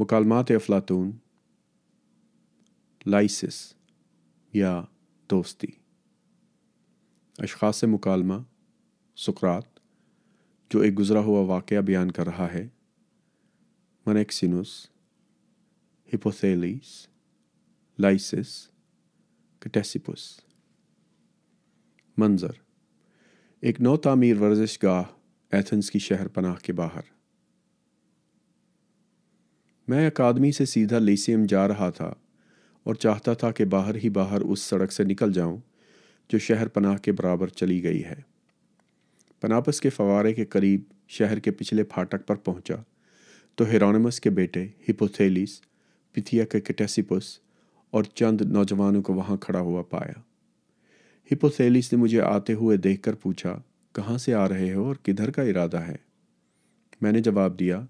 मुकालमात अफलातून लाइसिस या दोस्ती अशखास मुकालमा सुकरात जो एक गुज़रा हुआ वाक़ बयान कर रहा है मनेक्सिनस हिपोथेलिस लाइसिस कटेसिपस मंज़र एक नौ तामीर वर्जिश गाह एथेंस की शहर पनाह के बाहर मैं अकादमी से सीधा लेसियम जा रहा था और चाहता था कि बाहर ही बाहर उस सड़क से निकल जाऊं जो शहर पनाह के बराबर चली गई है पनापस के फवारे के करीब शहर के पिछले फाटक पर पहुंचा तो हेरोनमस के बेटे हिपोथेलिस पिथिया के कैटेसिपस और चंद नौजवानों को वहां खड़ा हुआ पाया हिपोथेलिस ने मुझे आते हुए देखकर पूछा कहाँ से आ रहे हो और किधर का इरादा है मैंने जवाब दिया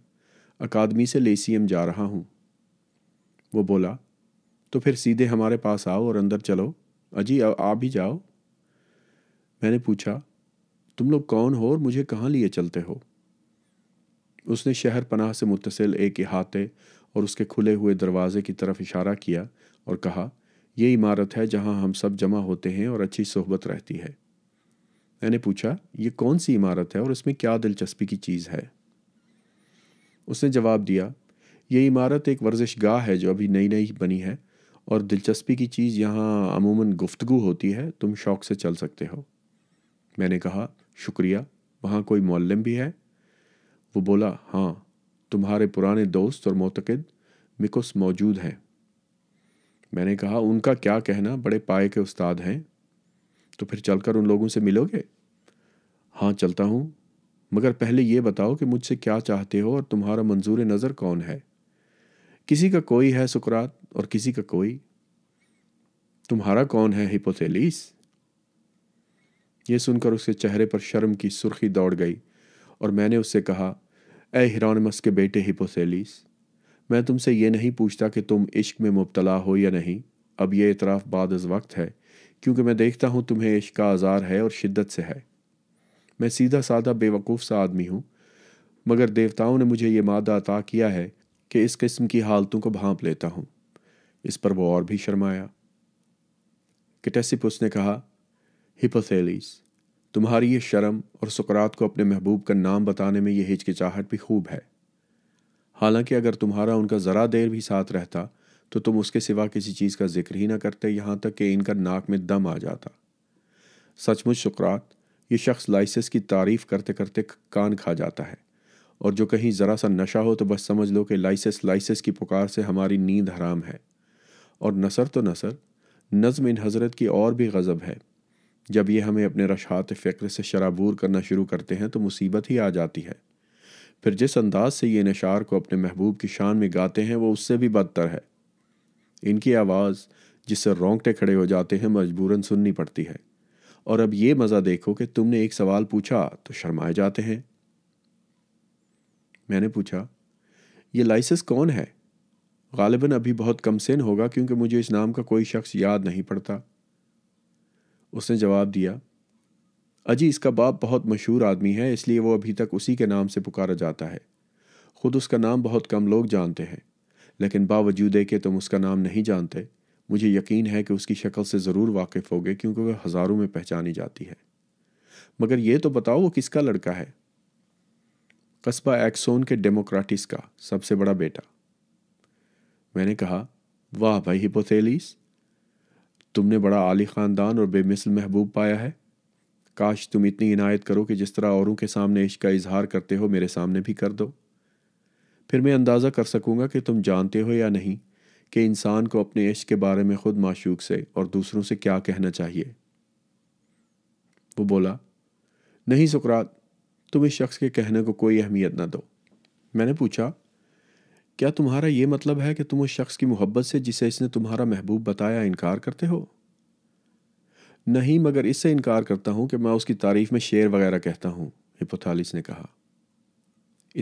अकादमी से लेसीएम जा रहा हूँ वो बोला तो फिर सीधे हमारे पास आओ और अंदर चलो अजी आप भी जाओ मैंने पूछा तुम लोग कौन हो और मुझे कहाँ लिए चलते हो उसने शहर पनाह से मुतसिल एक अहाते और उसके खुले हुए दरवाजे की तरफ इशारा किया और कहा यह इमारत है जहाँ हम सब जमा होते हैं और अच्छी सोहबत रहती है मैंने पूछा ये कौन सी इमारत है और इसमें क्या दिलचस्पी की चीज़ है उसने जवाब दिया ये इमारत एक वर्जिश गाह है जो अभी नई नई बनी है और दिलचस्पी की चीज़ यहाँ अमूमन गुफ्तगु होती है तुम शौक से चल सकते हो मैंने कहा शुक्रिया वहाँ कोई मौलम भी है वो बोला हाँ तुम्हारे पुराने दोस्त और मोतकद मिकुस मौजूद हैं मैंने कहा उनका क्या कहना बड़े पाए के उस्ताद हैं तो फिर चलकर उन लोगों से मिलोगे हाँ चलता हूँ मगर पहले ये बताओ कि मुझसे क्या चाहते हो और तुम्हारा मंजूर नज़र कौन है किसी का कोई है सुकरात और किसी का कोई तुम्हारा कौन है हिपोथेलिस यह सुनकर उसके चेहरे पर शर्म की सुर्खी दौड़ गई और मैंने उससे कहा ए हिरानमस के बेटे हिपोथेलिस मैं तुमसे ये नहीं पूछता कि तुम इश्क में मुबतला हो या नहीं अब यह इतराफ़ बाद वक्त है क्योंकि मैं देखता हूँ तुम्हें इश्क का आज़ार है और शिद्दत से है मैं सीधा साधा बेवकूफ़ सा आदमी हूँ मगर देवताओं ने मुझे ये मादा अता किया है कि इस किस्म की हालतों को भांप लेता हूँ इस पर वो और भी शर्माया किटेसिपुस ने कहा हिपोथेलीस तुम्हारी ये शर्म और सुकरात को अपने महबूब का नाम बताने में यह हिचकिचाहट भी खूब है हालांकि अगर तुम्हारा उनका ज़रा देर भी साथ रहता तो तुम उसके सिवा किसी चीज़ का जिक्र ही ना करते यहाँ तक कि इनका नाक में दम आ जाता सचमुच सुकरात ये शख्स लाइसेंस की तारीफ़ करते करते कान खा जाता है और जो कहीं ज़रा सा नशा हो तो बस समझ लो कि लाइसेंस लाइसेंस की पुकार से हमारी नींद हराम है और नसर तो नसर नज़म इन हज़रत की और भी गज़ब है जब ये हमें अपने रशात फ़िक्र से शराबूर करना शुरू करते हैं तो मुसीबत ही आ जाती है फिर जिस अंदाज से ये नशार को अपने महबूब की शान में गाते हैं वो उससे भी बदतर है इनकी आवाज़ जिससे रोंगटे खड़े हो जाते हैं मजबूरन सुननी पड़ती है और अब ये मज़ा देखो कि तुमने एक सवाल पूछा तो शर्माए जाते हैं मैंने पूछा ये लाइसेंस कौन है गालिबा अभी बहुत कम सेन होगा क्योंकि मुझे इस नाम का कोई शख्स याद नहीं पड़ता उसने जवाब दिया अजी इसका बाप बहुत मशहूर आदमी है इसलिए वो अभी तक उसी के नाम से पुकारा जाता है खुद उसका नाम बहुत कम लोग जानते हैं लेकिन बावजूद के तुम उसका नाम नहीं जानते मुझे यकीन है कि उसकी शक्ल से ज़रूर वाकिफ़ हो गए क्योंकि वह हज़ारों में पहचानी जाती है मगर ये तो बताओ वो किसका लड़का है कस्बा एक्सोन के डेमोक्रेटिस का सबसे बड़ा बेटा मैंने कहा वाह भाई हिपोथेलिस तुमने बड़ा आली ख़ानदान और बेमिसल महबूब पाया है काश तुम इतनी इनायत करो कि जिस तरह औरों के सामने इश्क का इजहार करते हो मेरे सामने भी कर दो फिर मैं अंदाज़ा कर सकूंगा कि तुम जानते हो या नहीं कि इंसान को अपने इश्क के बारे में ख़ुद माशूक से और दूसरों से क्या कहना चाहिए वो बोला नहीं सुकरात तुम इस शख्स के कहने को कोई अहमियत ना दो मैंने पूछा क्या तुम्हारा ये मतलब है कि तुम उस शख्स की मोहब्बत से जिसे इसने तुम्हारा महबूब बताया इनकार करते हो नहीं मगर इससे इनकार करता हूं कि मैं उसकी तारीफ में शेर वगैरह कहता हूं हिपोथालिस ने कहा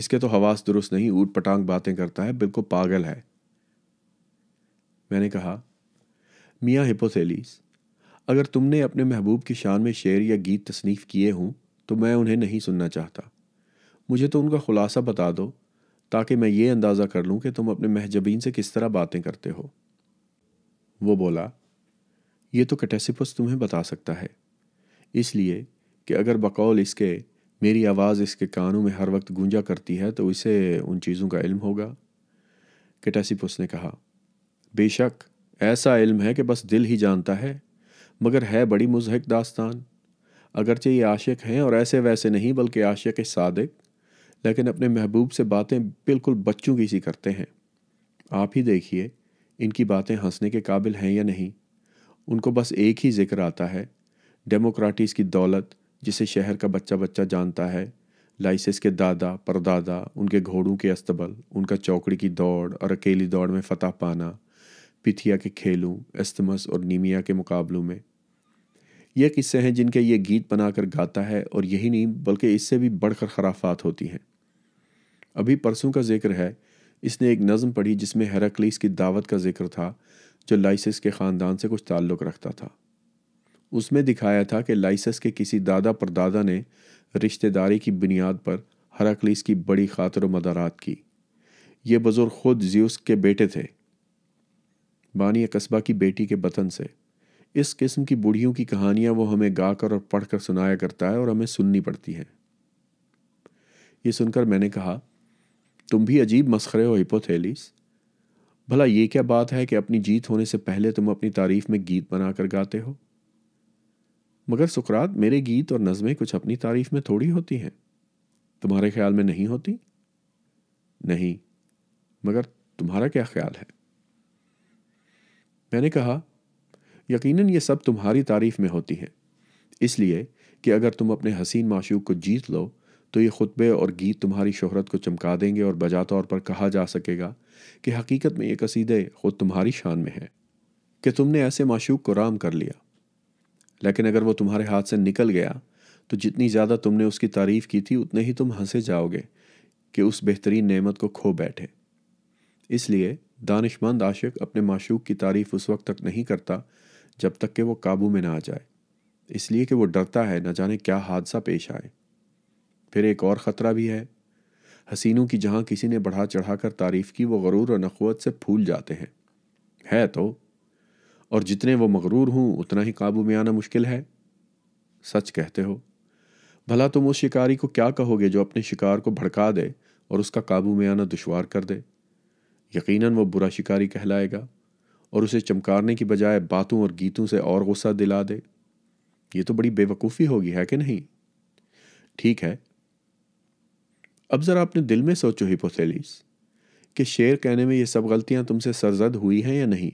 इसके तो हवास दुरुस्त नहीं ऊट पटांग बातें करता है बिल्कुल पागल है मैंने कहा मियाँ हिपोथेलीस अगर तुमने अपने महबूब की शान में शेर या गीत तसनीफ़ किए हों तो मैं उन्हें नहीं सुनना चाहता मुझे तो उनका ख़ुलासा बता दो ताकि मैं ये अंदाज़ा कर लूँ कि तुम अपने महजबीन से किस तरह बातें करते हो वो बोला ये तो कटेसिपस तुम्हें बता सकता है इसलिए कि अगर बकौल इसके मेरी आवाज़ इसके कानों में हर वक्त गूंजा करती है तो इसे उन चीज़ों का इल्म होगा कटेसिपस ने कहा बेशक ऐसा इल्म है कि बस दिल ही जानता है मगर है बड़ी मुजहक दास्तान अगरचे ये आशिक हैं और ऐसे वैसे नहीं बल्कि आशिक सादक लेकिन अपने महबूब से बातें बिल्कुल बच्चों की सी करते हैं आप ही देखिए इनकी बातें हंसने के काबिल हैं या नहीं उनको बस एक ही जिक्र आता है डेमोक्राटिस की दौलत जिसे शहर का बच्चा बच्चा जानता है लाइसिस के दादा परदादा उनके घोड़ों के अस्तबल उनका चौकड़ी की दौड़ और अकेली दौड़ में फतह पाना पिथिया के खेलों एस्तमस और नीमिया के मुकाबलों में यह किस्से हैं जिनके ये गीत बनाकर गाता है और यही नहीं बल्कि इससे भी बढ़कर खराफात होती हैं अभी परसों का जिक्र है इसने एक नज़म पढ़ी जिसमें हेराक्लीस की दावत का जिक्र था जो लाइसिस के ख़ानदान से कुछ ताल्लुक़ रखता था उसमें दिखाया था कि लाइसिस के किसी दादा परदादा ने रिश्तेदारी की बुनियाद पर हराक्लीस की बड़ी खातर मदारात की ये बुजुर्ग ख़ुद ज्यूस के बेटे थे बानिया कस्बा की बेटी के बतन से इस किस्म की बूढ़ियों की कहानियां वो हमें गाकर और पढ़कर सुनाया करता है और हमें सुननी पड़ती हैं ये सुनकर मैंने कहा तुम भी अजीब मस्खरे हो हिपोथेलिस भला ये क्या बात है कि अपनी जीत होने से पहले तुम अपनी तारीफ में गीत बनाकर गाते हो मगर सुकरात मेरे गीत और नज़में कुछ अपनी तारीफ में थोड़ी होती हैं तुम्हारे ख्याल में नहीं होती नहीं मगर तुम्हारा क्या ख्याल है मैंने कहा यकीनन ये सब तुम्हारी तारीफ में होती है इसलिए कि अगर तुम अपने हसीन माशूक को जीत लो तो ये खुतबे और गीत तुम्हारी शोहरत को चमका देंगे और बजा तौर पर कहा जा सकेगा कि हकीकत में ये कसीदे खुद तुम्हारी शान में है कि तुमने ऐसे माशूक को राम कर लिया लेकिन अगर वो तुम्हारे हाथ से निकल गया तो जितनी ज़्यादा तुमने उसकी तारीफ़ की थी उतने ही तुम हंसे जाओगे कि उस बेहतरीन नेमत को खो बैठे इसलिए दानिशमंद आशिक अपने माशूक की तारीफ उस वक्त तक नहीं करता जब तक कि वो काबू में ना आ जाए इसलिए कि वो डरता है न जाने क्या हादसा पेश आए फिर एक और ख़तरा भी है हसीनों की जहाँ किसी ने बढ़ा चढ़ा कर तारीफ की वो गरूर और नखवत से फूल जाते हैं है तो और जितने वो मगरूर हूँ उतना ही काबू में आना मुश्किल है सच कहते हो भला तुम उस शिकारी को क्या कहोगे जो अपने शिकार को भड़का दे और उसका काबू में आना दुशवार कर दे यकीनन वो बुरा शिकारी कहलाएगा और उसे चमकारने की बजाय बातों और गीतों से और गुस्सा दिला दे ये तो बड़ी बेवकूफ़ी होगी है कि नहीं ठीक है अब ज़रा अपने दिल में सोचो हिपोथेलिस कि शेर कहने में ये सब गलतियां तुमसे सरजद हुई हैं या नहीं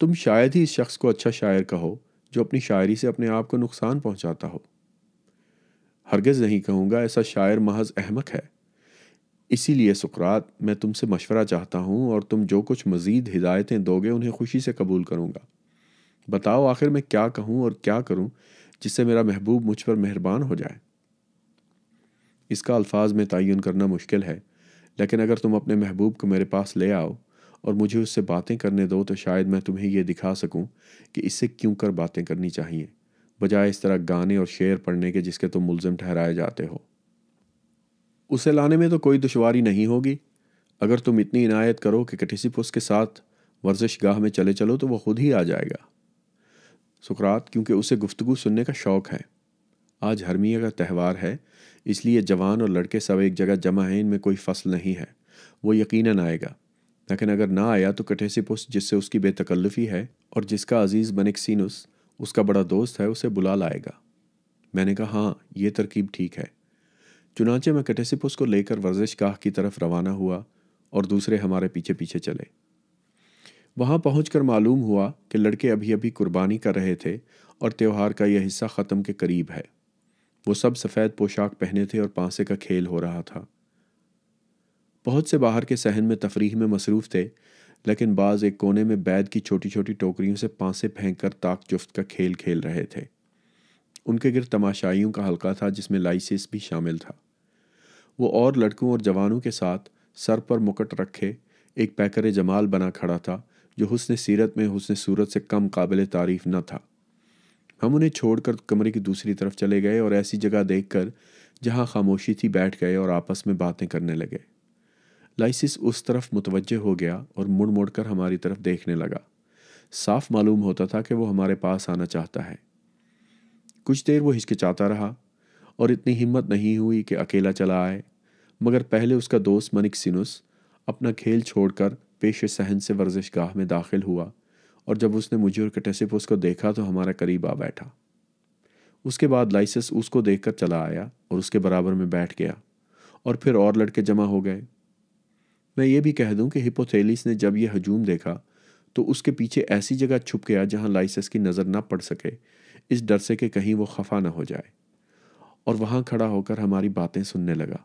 तुम शायद ही इस शख्स को अच्छा शायर कहो जो अपनी शायरी से अपने आप को नुकसान पहुंचाता हो हरगज़ नहीं कहूंगा ऐसा शायर महज अहमक है इसीलिए सुकरात मैं तुमसे मशवरा चाहता हूँ और तुम जो कुछ मज़ीद हिदायतें दोगे उन्हें खुशी से कबूल करूँगा बताओ आखिर मैं क्या कहूँ और क्या करूँ जिससे मेरा महबूब मुझ पर मेहरबान हो जाए इसका अल्फाज में तयन करना मुश्किल है लेकिन अगर तुम अपने महबूब को मेरे पास ले आओ और मुझे उससे बातें करने दो तो शायद मैं तुम्हें यह दिखा सकूँ कि इससे क्यों कर बातें करनी चाहिए बजाय इस तरह गाने और शेर पढ़ने के जिसके तुम मुलज़म ठहराए जाते हो उसे लाने में तो कोई दुशारी नहीं होगी अगर तुम इतनी इनायत करो कि कटिसिपस के साथ वर्जिश गाह में चले चलो तो वह खुद ही आ जाएगा सुकरात क्योंकि उसे गुफ्तगु सुनने का शौक है आज हरमिया का त्यौहार है इसलिए जवान और लड़के सब एक जगह जमा हैं इनमें कोई फसल नहीं है वो यकीनन आएगा लेकिन अगर ना आया तो कटेसिपुस जिससे उसकी बेतकल्लफ़ी है और जिसका अजीज़ बनिकसिनस उसका बड़ा दोस्त है उसे बुला लाएगा मैंने कहा हाँ ये तरकीब ठीक है चुनाचे मैं कटेसिपुस को लेकर वर्जिश गाह की तरफ रवाना हुआ और दूसरे हमारे पीछे पीछे चले वहां पहुंचकर मालूम हुआ कि लड़के अभी अभी कुर्बानी कर रहे थे और त्यौहार का यह हिस्सा ख़त्म के करीब है वो सब सफ़ेद पोशाक पहने थे और पांसे का खेल हो रहा था बहुत से बाहर के सहन में तफरीह में मसरूफ थे लेकिन बाज एक कोने में बैद की छोटी छोटी टोकरियों से पांसे फेंक ताक जुफ्त का खेल खेल रहे थे उनके गिर तमाशाइयों का हलका था जिसमें लाइसिस भी शामिल था वो और लड़कों और जवानों के साथ सर पर मुकट रखे एक पैकर जमाल बना खड़ा था जो हुसन सीरत में हुसन सूरत से कम काबिल तारीफ न था हम उन्हें छोड़कर कमरे की दूसरी तरफ चले गए और ऐसी जगह देख कर जहाँ खामोशी थी बैठ गए और आपस में बातें करने लगे लाइसिस उस तरफ मुतवजह हो गया और मुड़ मुड़ कर हमारी तरफ देखने लगा साफ मालूम होता था कि वो हमारे पास आना चाहता है कुछ देर वो हिचकिचाता रहा और इतनी हिम्मत नहीं हुई कि अकेला चला आए मगर पहले उसका दोस्त मनिक सिनुस अपना खेल छोड़कर पेश सहन से वर्जिश गाह में दाखिल हुआ और जब उसने मुझे और कटेसिपस को देखा तो हमारा करीब आ बैठा उसके बाद लाइसेंस उसको देखकर चला आया और उसके बराबर में बैठ गया और फिर और लड़के जमा हो गए मैं ये भी कह दूं कि हिपोथेलिस ने जब यह हजूम देखा तो उसके पीछे ऐसी जगह छुप गया जहां लाइसेंस की नज़र ना पड़ सके इस डर से कि कहीं वो खफा ना हो जाए और वहां खड़ा होकर हमारी बातें सुनने लगा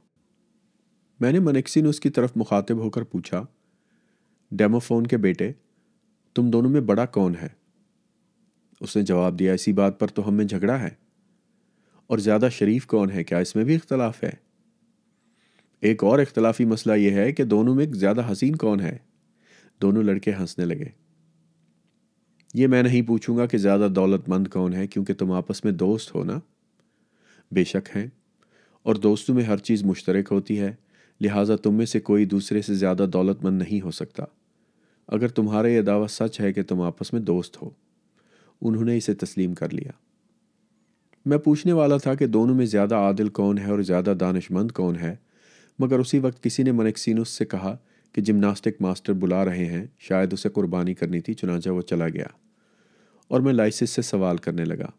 मैंने मनक्सी ने उसकी तरफ मुखातिब होकर पूछा डेमोफोन के बेटे तुम दोनों में बड़ा कौन है उसने जवाब दिया इसी बात पर तो हम में झगड़ा है और ज़्यादा शरीफ कौन है क्या इसमें भी इख्तलाफ है एक और इख्तलाफी मसला यह है कि दोनों में ज़्यादा हसीन कौन है दोनों लड़के हंसने लगे ये मैं नहीं पूछूंगा कि ज़्यादा दौलतमंद कौन है क्योंकि तुम आपस में दोस्त हो ना बेशक हैं और दोस्तों में हर चीज़ मुश्तरक होती है लिहाजा तुम में से कोई दूसरे से ज़्यादा दौलतमंद नहीं हो सकता अगर तुम्हारा यह दावा सच है कि तुम आपस में दोस्त हो उन्होंने इसे तस्लीम कर लिया मैं पूछने वाला था कि दोनों में ज़्यादा आदिल कौन है और ज़्यादा दानशमंद कौन है मगर उसी वक्त किसी ने मनकसिनस से कहा कि जिमनास्टिक मास्टर बुला रहे हैं शायद उसे कुर्बानी करनी थी चुनाचा वो चला गया और मैं लाइसिस से सवाल करने लगा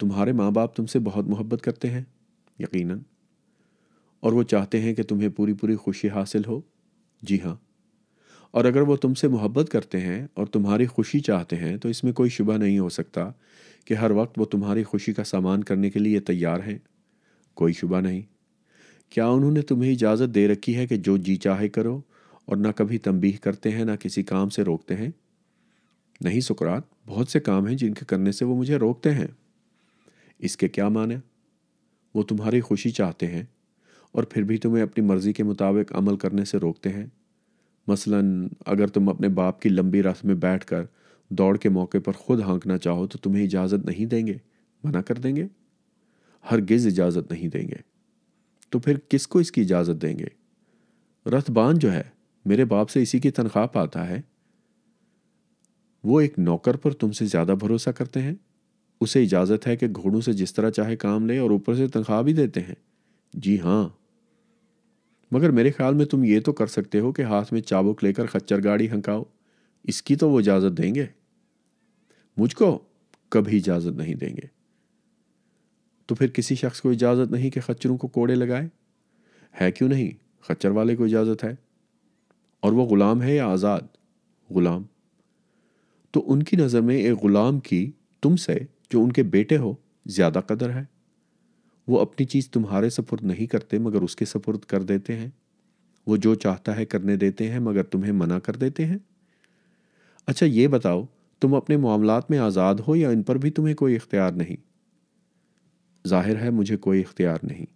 तुम्हारे माँ बाप तुमसे बहुत मोहब्बत करते हैं यकीनन और वो चाहते हैं कि तुम्हें पूरी पूरी खुशी हासिल हो जी हाँ और अगर वो तुमसे मोहब्बत करते हैं और तुम्हारी खुशी चाहते हैं तो इसमें कोई शुबा नहीं हो सकता कि हर वक्त वो तुम्हारी खुशी का सामान करने के लिए तैयार हैं कोई शुबा नहीं क्या उन्होंने तुम्हें इजाज़त दे रखी है कि जो जी चाहे करो और ना कभी तंबीह करते हैं ना किसी काम से रोकते हैं नहीं सुकरात बहुत से काम हैं जिनके करने से वो मुझे रोकते हैं इसके क्या माने वो तुम्हारी खुशी चाहते हैं और फिर भी तुम्हें अपनी मर्ज़ी के मुताबिक अमल करने से रोकते हैं मसलन अगर तुम अपने बाप की लंबी रस में बैठ कर दौड़ के मौके पर खुद हाँकना चाहो तो तुम्हें इजाज़त नहीं देंगे मना कर देंगे हर गिज़ इजाज़त नहीं देंगे तो फिर किसको इसकी इजाज़त देंगे रथबान जो है मेरे बाप से इसी की तनख्वाह पाता है वो एक नौकर पर तुमसे ज़्यादा भरोसा करते हैं उसे इजाज़त है कि घोड़ों से जिस तरह चाहे काम ले और ऊपर से तनख्वाह भी देते हैं जी हाँ मगर मेरे ख्याल में तुम ये तो कर सकते हो कि हाथ में चाबुक लेकर खच्चर गाड़ी हंकाओ इसकी तो वो इजाज़त देंगे मुझको कभी इजाज़त नहीं देंगे तो फिर किसी शख्स को इजाज़त नहीं कि खच्चरों को कोड़े लगाए है क्यों नहीं खच्चर वाले को इजाज़त है और वो ग़ुलाम है या आज़ाद ग़ुलाम तो उनकी नज़र में एक ग़ुलाम की तुमसे जो उनके बेटे हो ज़्यादा कदर है वो अपनी चीज़ तुम्हारे सपुर्द नहीं करते मगर उसके सपुर्द कर देते हैं वो जो चाहता है करने देते हैं मगर तुम्हें मना कर देते हैं अच्छा ये बताओ तुम अपने मामला में आज़ाद हो या इन पर भी तुम्हें कोई इख्तियार नहीं जाहिर है मुझे कोई इख्तियार नहीं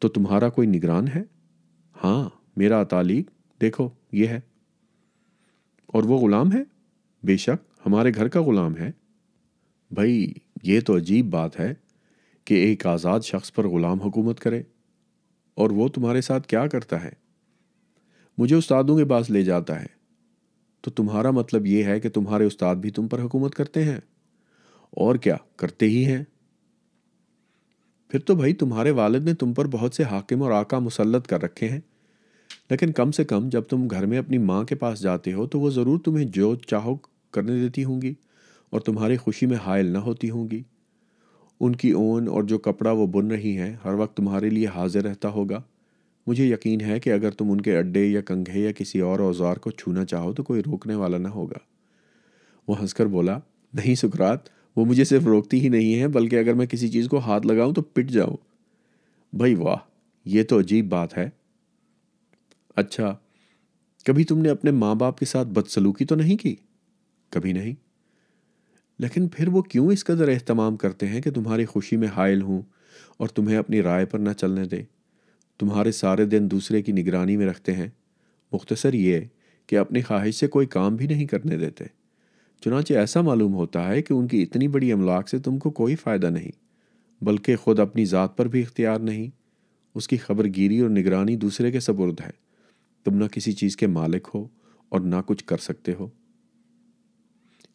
तो तुम्हारा कोई निगरान है हाँ मेरा अतालीक देखो ये है और वो ग़ुलाम है बेशक हमारे घर का गुलाम है भाई ये तो अजीब बात है कि एक आज़ाद शख्स पर ग़ुलाम हुकूमत करे और वो तुम्हारे साथ क्या करता है मुझे उस्तादों के पास ले जाता है तो तुम्हारा मतलब ये है कि तुम्हारे उस्ताद भी तुम पर हुकूमत करते हैं और क्या करते ही हैं फिर तो भाई तुम्हारे वालिद ने तुम पर बहुत से हाकिम और आका मुसलत कर रखे हैं लेकिन कम से कम जब तुम घर में अपनी माँ के पास जाते हो तो वो ज़रूर तुम्हें जो चाहो करने देती होंगी और तुम्हारी खुशी में हायल ना होती होंगी उनकी ओन और जो कपड़ा वो बुन रही हैं हर वक्त तुम्हारे लिए हाजिर रहता होगा मुझे यकीन है कि अगर तुम उनके अड्डे या कंघे या किसी और औजार को छूना चाहो तो कोई रोकने वाला ना होगा वो हंसकर बोला नहीं सुकरात वो मुझे सिर्फ रोकती ही नहीं है बल्कि अगर मैं किसी चीज़ को हाथ लगाऊं तो पिट जाऊं भाई वाह ये तो अजीब बात है अच्छा कभी तुमने अपने माँ बाप के साथ बदसलूकी तो नहीं की कभी नहीं लेकिन फिर वो क्यों इस कदर एहतमाम करते हैं कि तुम्हारी खुशी में हायल हूं और तुम्हें अपनी राय पर न चलने दें तुम्हारे सारे दिन दूसरे की निगरानी में रखते हैं मुख्तसर ये कि अपनी ख्वाहिश से कोई काम भी नहीं करने देते चुनाचे ऐसा मालूम होता है कि उनकी इतनी बड़ी अमलाक से तुमको कोई फ़ायदा नहीं बल्कि खुद अपनी ज़ात पर भी इख्तियार नहीं उसकी खबरगिरी और निगरानी दूसरे के सबुर्द है तुम ना किसी चीज़ के मालिक हो और ना कुछ कर सकते हो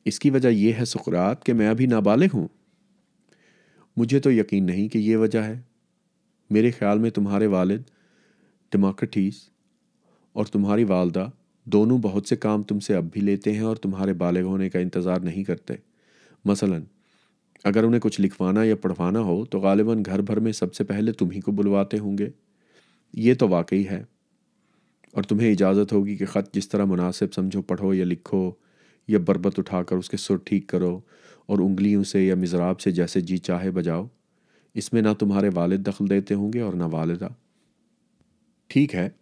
इसकी वजह यह है सुकरात कि मैं अभी नाबालिग हूँ मुझे तो यकीन नहीं कि यह वजह है मेरे ख्याल में तुम्हारे वालिद डेमोक्रेटिस और तुम्हारी वालदा दोनों बहुत से काम तुमसे अब भी लेते हैं और तुम्हारे बालिग होने का इंतज़ार नहीं करते मसलन अगर उन्हें कुछ लिखवाना या पढ़वाना हो तो गालिबा घर भर में सबसे पहले तुम्ही को बुलवाते होंगे ये तो वाकई है और तुम्हें इजाज़त होगी कि ख़त जिस तरह मुनासिब समझो पढ़ो या लिखो या बरबत उठाकर उसके सुर ठीक करो और उंगलियों से या मिजराब से जैसे जी चाहे बजाओ इसमें ना तुम्हारे वालिद दखल देते होंगे और ना वालदा ठीक है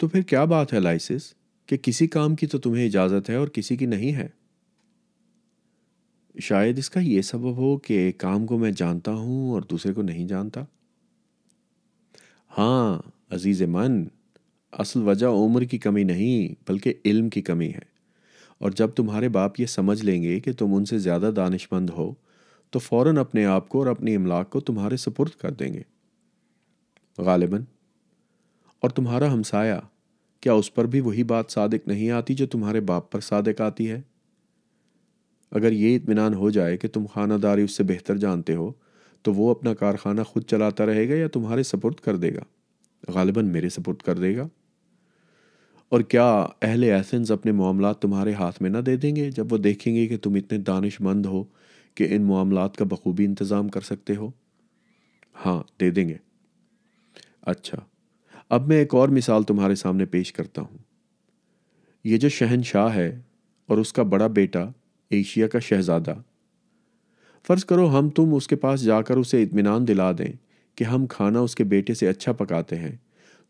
तो फिर क्या बात है लाइसिस कि किसी काम की तो तुम्हें इजाज़त है और किसी की नहीं है शायद इसका यह सबब हो कि एक काम को मैं जानता हूं और दूसरे को नहीं जानता हाँ अजीज़ मन असल वजह उम्र की कमी नहीं बल्कि इल्म की कमी है और जब तुम्हारे बाप ये समझ लेंगे कि तुम उनसे ज़्यादा दानिशमंद हो तो फ़ौर अपने आप को और अपनी इमलाक को तुम्हारे सपुर्द कर देंगे गालिबा और तुम्हारा हमसाया क्या उस पर भी वही बात सादक नहीं आती जो तुम्हारे बाप पर सादक आती है अगर ये इतमान हो जाए कि तुम खानादारी उससे बेहतर जानते हो तो वो अपना कारखाना खुद चलाता रहेगा या तुम्हारे सपुर्द कर देगा गालिबा मेरे सपुर्द कर देगा और क्या अहल एसेंस अपने मामला तुम्हारे हाथ में ना दे देंगे जब वो देखेंगे कि तुम इतने दानिशमंद हो कि इन मामला का बखूबी इंतज़ाम कर सकते हो हाँ दे देंगे अच्छा अब मैं एक और मिसाल तुम्हारे सामने पेश करता हूँ ये जो शहनशाह है और उसका बड़ा बेटा एशिया का शहज़ादा फ़र्ज़ करो हम तुम उसके पास जाकर उसे इतमान दिला दें कि हम खाना उसके बेटे से अच्छा पकाते हैं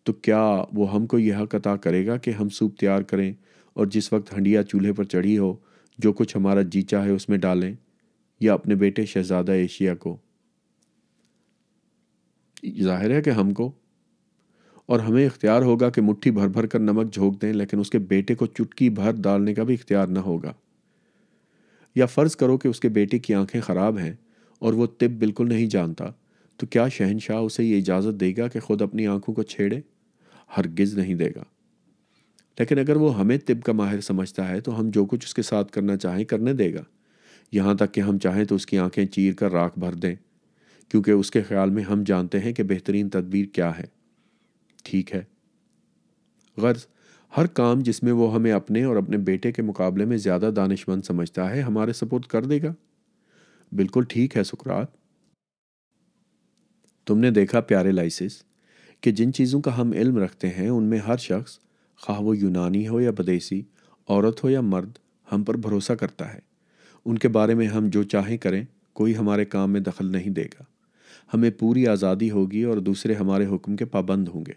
तो क्या वो हमको यह हक अता करेगा कि हम सूप तैयार करें और जिस वक्त हंडिया चूल्हे पर चढ़ी हो जो कुछ हमारा जी चाहे उसमें डालें या अपने बेटे शहजादा एशिया को जाहिर है कि हमको और हमें इख्तियार होगा कि मुट्ठी भर भर कर नमक झोंक दें लेकिन उसके बेटे को चुटकी भर डालने का भी इख्तियार ना होगा या फ़र्ज़ करो कि उसके बेटे की आंखें ख़राब हैं और वो तिब बिल्कुल नहीं जानता तो क्या शहनशाह उसे ये इजाज़त देगा कि खुद अपनी आंखों को छेड़े हरगिज़ नहीं देगा लेकिन अगर वो हमें तिब का माहिर समझता है तो हम जो कुछ उसके साथ करना चाहें करने देगा यहाँ तक कि हम चाहें तो उसकी आंखें चीर कर राख भर दें क्योंकि उसके ख्याल में हम जानते हैं कि बेहतरीन तदबीर क्या है ठीक है गर्ज हर काम जिसमें वो हमें अपने और अपने बेटे के मुकाबले में ज़्यादा दानिशमंद समझता है हमारे सपोर्ट कर देगा बिल्कुल ठीक है सुकरात तुमने देखा प्यारे लाइसिस कि जिन चीज़ों का हम इल्म रखते हैं उनमें हर शख्स खा वो यूनानी हो या बदेसी औरत हो या मर्द हम पर भरोसा करता है उनके बारे में हम जो चाहें करें कोई हमारे काम में दखल नहीं देगा हमें पूरी आज़ादी होगी और दूसरे हमारे हुक्म के पाबंद होंगे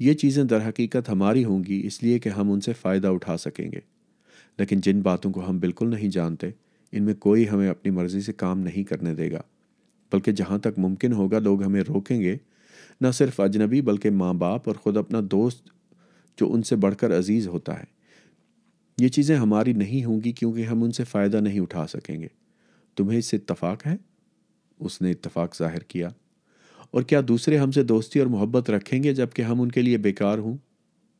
ये चीज़ें दरहकीकत हमारी होंगी इसलिए कि हम उनसे फ़ायदा उठा सकेंगे लेकिन जिन बातों को हम बिल्कुल नहीं जानते इनमें कोई हमें अपनी मर्ज़ी से काम नहीं करने देगा बल्कि जहाँ तक मुमकिन होगा लोग हमें रोकेंगे न सिर्फ अजनबी बल्कि माँ बाप और ख़ुद अपना दोस्त जो उनसे बढ़कर अजीज़ होता है ये चीज़ें हमारी नहीं होंगी क्योंकि हम उनसे फ़ायदा नहीं उठा सकेंगे तुम्हें इससे इतफाक़ है उसने इतफाक़ ज़ाहिर किया और क्या दूसरे हमसे दोस्ती और मोहब्बत रखेंगे जबकि हम उनके लिए बेकार हूँ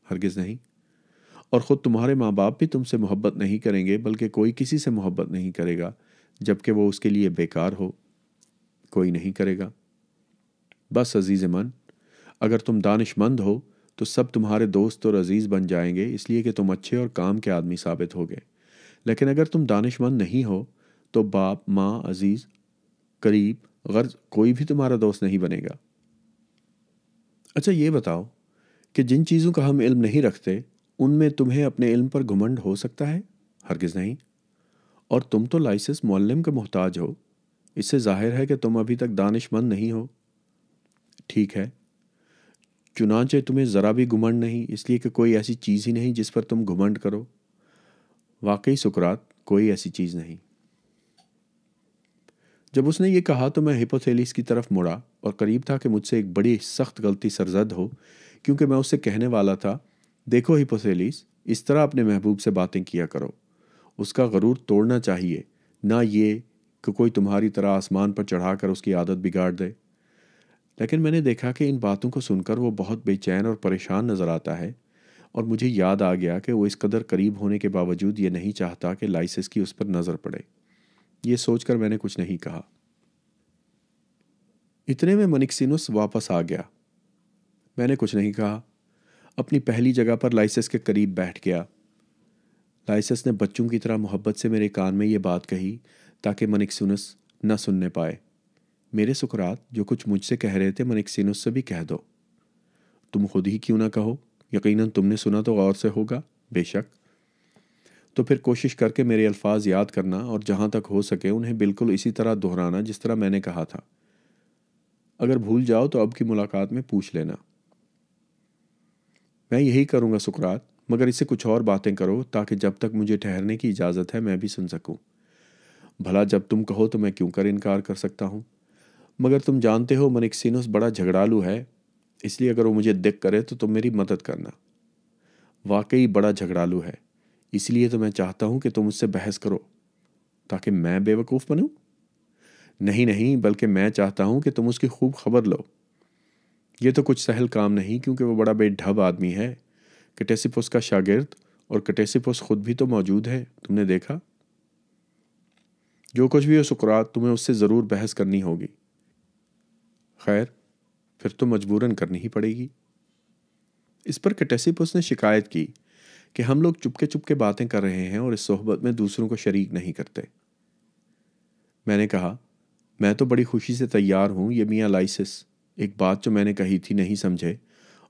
हरगिज़ नहीं और ख़ुद तुम्हारे माँ बाप भी तुमसे मोहब्बत नहीं करेंगे बल्कि कोई किसी से मोहब्बत नहीं करेगा जबकि वो उसके लिए बेकार हो कोई नहीं करेगा बस अजीज़ मन अगर तुम दानिशमंद हो तो सब तुम्हारे दोस्त और अजीज़ बन जाएंगे इसलिए कि तुम अच्छे और काम के आदमी साबित हो गए लेकिन अगर तुम दानिशमंद नहीं हो तो बाप माँ अजीज़ करीब गर्ज कोई भी तुम्हारा दोस्त नहीं बनेगा अच्छा ये बताओ कि जिन चीज़ों का हम इल्म नहीं रखते उनमें तुम्हें अपने इल्म पर घुमंड हो सकता है हरगिज़ नहीं और तुम तो लाइसेंस मोलम के मोहताज हो इससे जाहिर है कि तुम अभी तक दानिशमंद नहीं हो ठीक है चुनाचे तुम्हें ज़रा भी घुमंड नहीं इसलिए कि कोई ऐसी चीज़ ही नहीं जिस पर तुम घुमंड करो वाकई सुकरात कोई ऐसी चीज़ नहीं जब उसने ये कहा तो मैं हिपोथेलिस की तरफ मुड़ा और करीब था कि मुझसे एक बड़ी सख्त गलती सरजद हो क्योंकि मैं उससे कहने वाला था देखो हिपोथेलिस इस तरह अपने महबूब से बातें किया करो उसका गरूर तोड़ना चाहिए ना ये कि कोई तुम्हारी तरह आसमान पर चढ़ाकर उसकी आदत बिगाड़ दे लेकिन मैंने देखा कि इन बातों को सुनकर वो बहुत बेचैन और परेशान नज़र आता है और मुझे याद आ गया कि वो इस कदर करीब होने के बावजूद ये नहीं चाहता कि लाइसेंस की उस पर नज़र पड़े ये सोचकर मैंने कुछ नहीं कहा इतने में मनिक्सिनुस वापस आ गया मैंने कुछ नहीं कहा अपनी पहली जगह पर लाइसेंस के करीब बैठ गया लाइसेंस ने बच्चों की तरह मोहब्बत से मेरे कान में ये बात कही ताकि मनिकसिनुस न सुनने पाए मेरे सुकरात जो कुछ मुझसे कह रहे थे मनिकसिनुस से भी कह दो तुम खुद ही क्यों ना कहो यकीनन तुमने सुना तो गौर से होगा बेशक तो फिर कोशिश करके मेरे अल्फाज याद करना और जहाँ तक हो सके उन्हें बिल्कुल इसी तरह दोहराना जिस तरह मैंने कहा था अगर भूल जाओ तो अब की मुलाकात में पूछ लेना मैं यही करूँगा सुकरात मगर इससे कुछ और बातें करो ताकि जब तक मुझे ठहरने की इजाज़त है मैं भी सुन सकूँ भला जब तुम कहो तो मैं क्यों कर इनकार कर सकता हूँ मगर तुम जानते हो मनिकसिनस बड़ा झगड़ालू है इसलिए अगर वो मुझे दिख करे तो तुम मेरी मदद करना वाकई बड़ा झगड़ालू है इसलिए तो मैं चाहता हूँ कि तुम उससे बहस करो ताकि मैं बेवकूफ़ बनूँ नहीं नहीं बल्कि मैं चाहता हूँ कि तुम उसकी खूब खबर लो ये तो कुछ सहल काम नहीं क्योंकि वो बड़ा बेढब आदमी है कटेसिपोस का शागिर्द और कटेसिपोस खुद भी तो मौजूद है तुमने देखा जो कुछ भी हो सुकरात तुम्हें उससे ज़रूर बहस करनी होगी खैर फिर तो मजबूरन करनी ही पड़ेगी इस पर कटेसिपस ने शिकायत की कि हम लोग चुपके चुपके बातें कर रहे हैं और इस सोहबत में दूसरों को शरीक नहीं करते मैंने कहा मैं तो बड़ी खुशी से तैयार हूं ये मियाँ लाइसिस एक बात जो मैंने कही थी नहीं समझे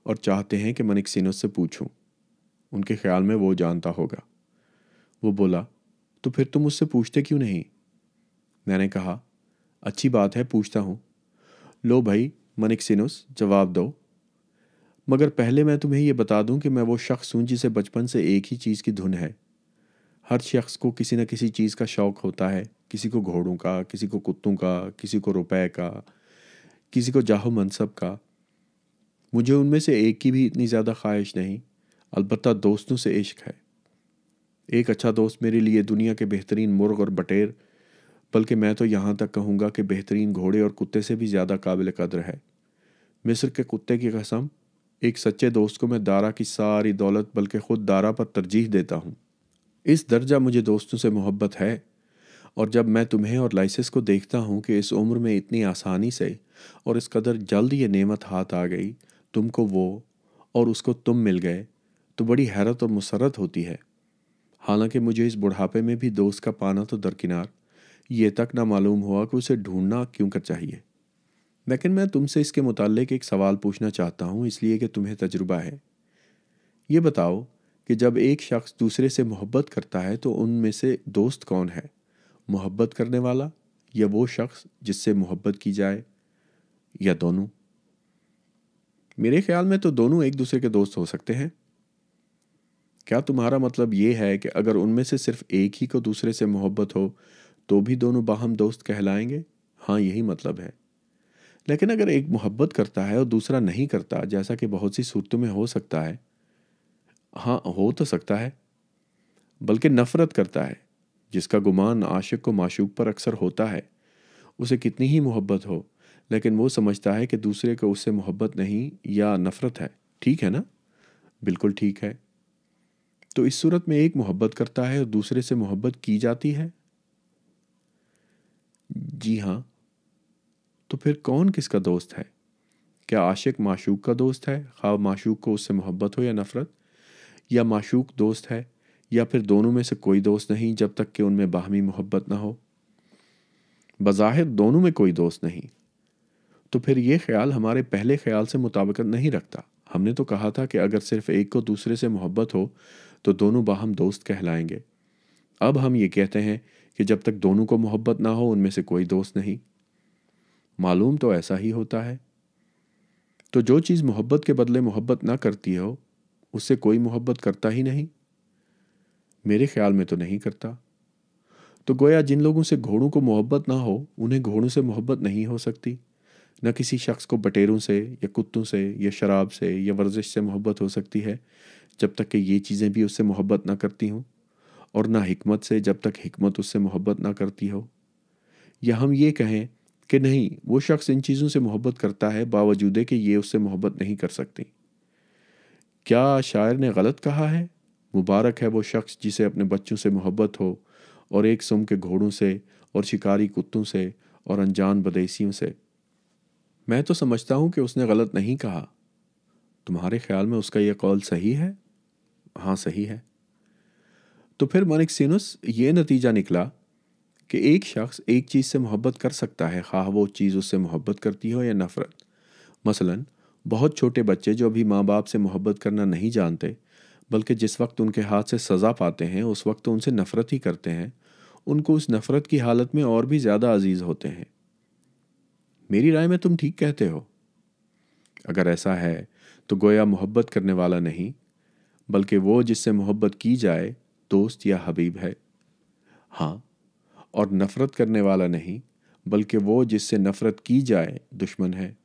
और चाहते हैं कि सिनोस से पूछूं उनके ख्याल में वो जानता होगा वो बोला तो फिर तुम उससे पूछते क्यों नहीं मैंने कहा अच्छी बात है पूछता हूँ लो भाई सिनुस जवाब दो मगर पहले मैं तुम्हें यह बता दूं कि मैं वो शख्स हूं जिसे बचपन से एक ही चीज़ की धुन है हर शख्स को किसी न किसी चीज़ का शौक़ होता है किसी को घोड़ों का किसी को कुत्तों का किसी को रुपए का किसी को जाहो मनसब का मुझे उनमें से एक की भी इतनी ज़्यादा ख्वाहिश नहीं अलबत्त दोस्तों से इश्क है एक अच्छा दोस्त मेरे लिए दुनिया के बेहतरीन मुर्ग और बटेर बल्कि मैं तो यहाँ तक कहूँगा कि बेहतरीन घोड़े और कुत्ते से भी ज़्यादा काबिल कदर है मिस्र के कुत्ते की कसम एक सच्चे दोस्त को मैं दारा की सारी दौलत बल्कि खुद दारा पर तरजीह देता हूँ इस दर्जा मुझे दोस्तों से मोहब्बत है और जब मैं तुम्हें और लाइसेंस को देखता हूँ कि इस उम्र में इतनी आसानी से और इस कदर जल्द ये नेमत हाथ आ गई तुमको वो और उसको तुम मिल गए तो बड़ी हैरत और मुसरत होती है हालांकि मुझे इस बुढ़ापे में भी दोस्त का पाना तो दरकिनार ये तक ना मालूम हुआ कि उसे ढूंढना क्यों कर चाहिए लेकिन मैं तुमसे इसके मुतालिक एक सवाल पूछना चाहता हूँ इसलिए कि तुम्हें तजुर्बा है ये बताओ कि जब एक शख्स दूसरे से मोहब्बत करता है तो उनमें से दोस्त कौन है मोहब्बत करने वाला या वो शख्स जिससे मोहब्बत की जाए या दोनों मेरे ख्याल में तो दोनों एक दूसरे के दोस्त हो सकते हैं क्या तुम्हारा मतलब ये है कि अगर उनमें से सिर्फ एक ही को दूसरे से मोहब्बत हो तो भी दोनों बाहम दोस्त कहलाएंगे हाँ यही मतलब है लेकिन अगर एक मोहब्बत करता है और दूसरा नहीं करता जैसा कि बहुत सी सूरतों में हो सकता है हाँ हो तो सकता है बल्कि नफरत करता है जिसका गुमान आशिक को माशूक पर अक्सर होता है उसे कितनी ही मोहब्बत हो लेकिन वो समझता है कि दूसरे को उससे मोहब्बत नहीं या नफरत है ठीक है ना बिल्कुल ठीक है तो इस सूरत में एक मोहब्बत करता है और दूसरे से मोहब्बत की जाती है जी हाँ तो फिर कौन किसका दोस्त है क्या आशिक माशूक का दोस्त है खाब माशूक को उससे मोहब्बत हो या नफ़रत या माशूक दोस्त है या फिर दोनों में से कोई दोस्त नहीं जब तक कि उनमें बाहमी मोहब्बत ना हो बज़ाहिर दोनों में कोई दोस्त नहीं तो फिर ये ख्याल हमारे पहले ख्याल से मुताबिकत नहीं रखता हमने तो कहा था कि अगर सिर्फ एक को दूसरे से मोहब्बत हो तो दोनों बाहम दोस्त कहलाएंगे अब हम ये कहते हैं कि जब तक दोनों को मोहब्बत ना हो उनमें से कोई दोस्त नहीं मालूम तो ऐसा ही होता है तो जो चीज़ मोहब्बत के बदले मोहब्बत ना करती हो उससे कोई मोहब्बत करता ही नहीं मेरे ख्याल में तो नहीं करता तो गोया जिन लोगों से घोड़ों को मोहब्बत ना हो उन्हें घोड़ों से मोहब्बत नहीं हो सकती न किसी शख्स को बटेरों से या कुत्तों से या शराब से या वर्जिश से मोहब्बत हो सकती है जब तक कि ये चीज़ें भी उससे मोहब्बत ना करती हूँ और ना हिकमत से जब तक हिकमत उससे मोहब्बत ना करती हो या हम ये कहें कि नहीं वो शख्स इन चीज़ों से मोहब्बत करता है बावजूद कि ये उससे मोहब्बत नहीं कर सकती क्या शायर ने गलत कहा है मुबारक है वो शख्स जिसे अपने बच्चों से मोहब्बत हो और एक सुम के घोड़ों से और शिकारी कुत्तों से और अनजान बदेसियों से मैं तो समझता हूँ कि उसने गलत नहीं कहा तुम्हारे ख्याल में उसका यह कौल सही है हाँ सही है तो फिर सिनुस ये नतीजा निकला कि एक शख्स एक चीज़ से मोहब्बत कर सकता है खा वो चीज़ उससे मोहब्बत करती हो या नफ़रत मसलन बहुत छोटे बच्चे जो अभी माँ बाप से मोहब्बत करना नहीं जानते बल्कि जिस वक्त उनके हाथ से सज़ा पाते हैं उस वक्त तो उनसे नफ़रत ही करते हैं उनको उस नफ़रत की हालत में और भी ज़्यादा अजीज़ होते हैं मेरी राय में तुम ठीक कहते हो अगर ऐसा है तो गोया मोहब्बत करने वाला नहीं बल्कि वो जिससे मोहब्बत की जाए दोस्त या हबीब है हाँ और नफ़रत करने वाला नहीं बल्कि वो जिससे नफ़रत की जाए दुश्मन है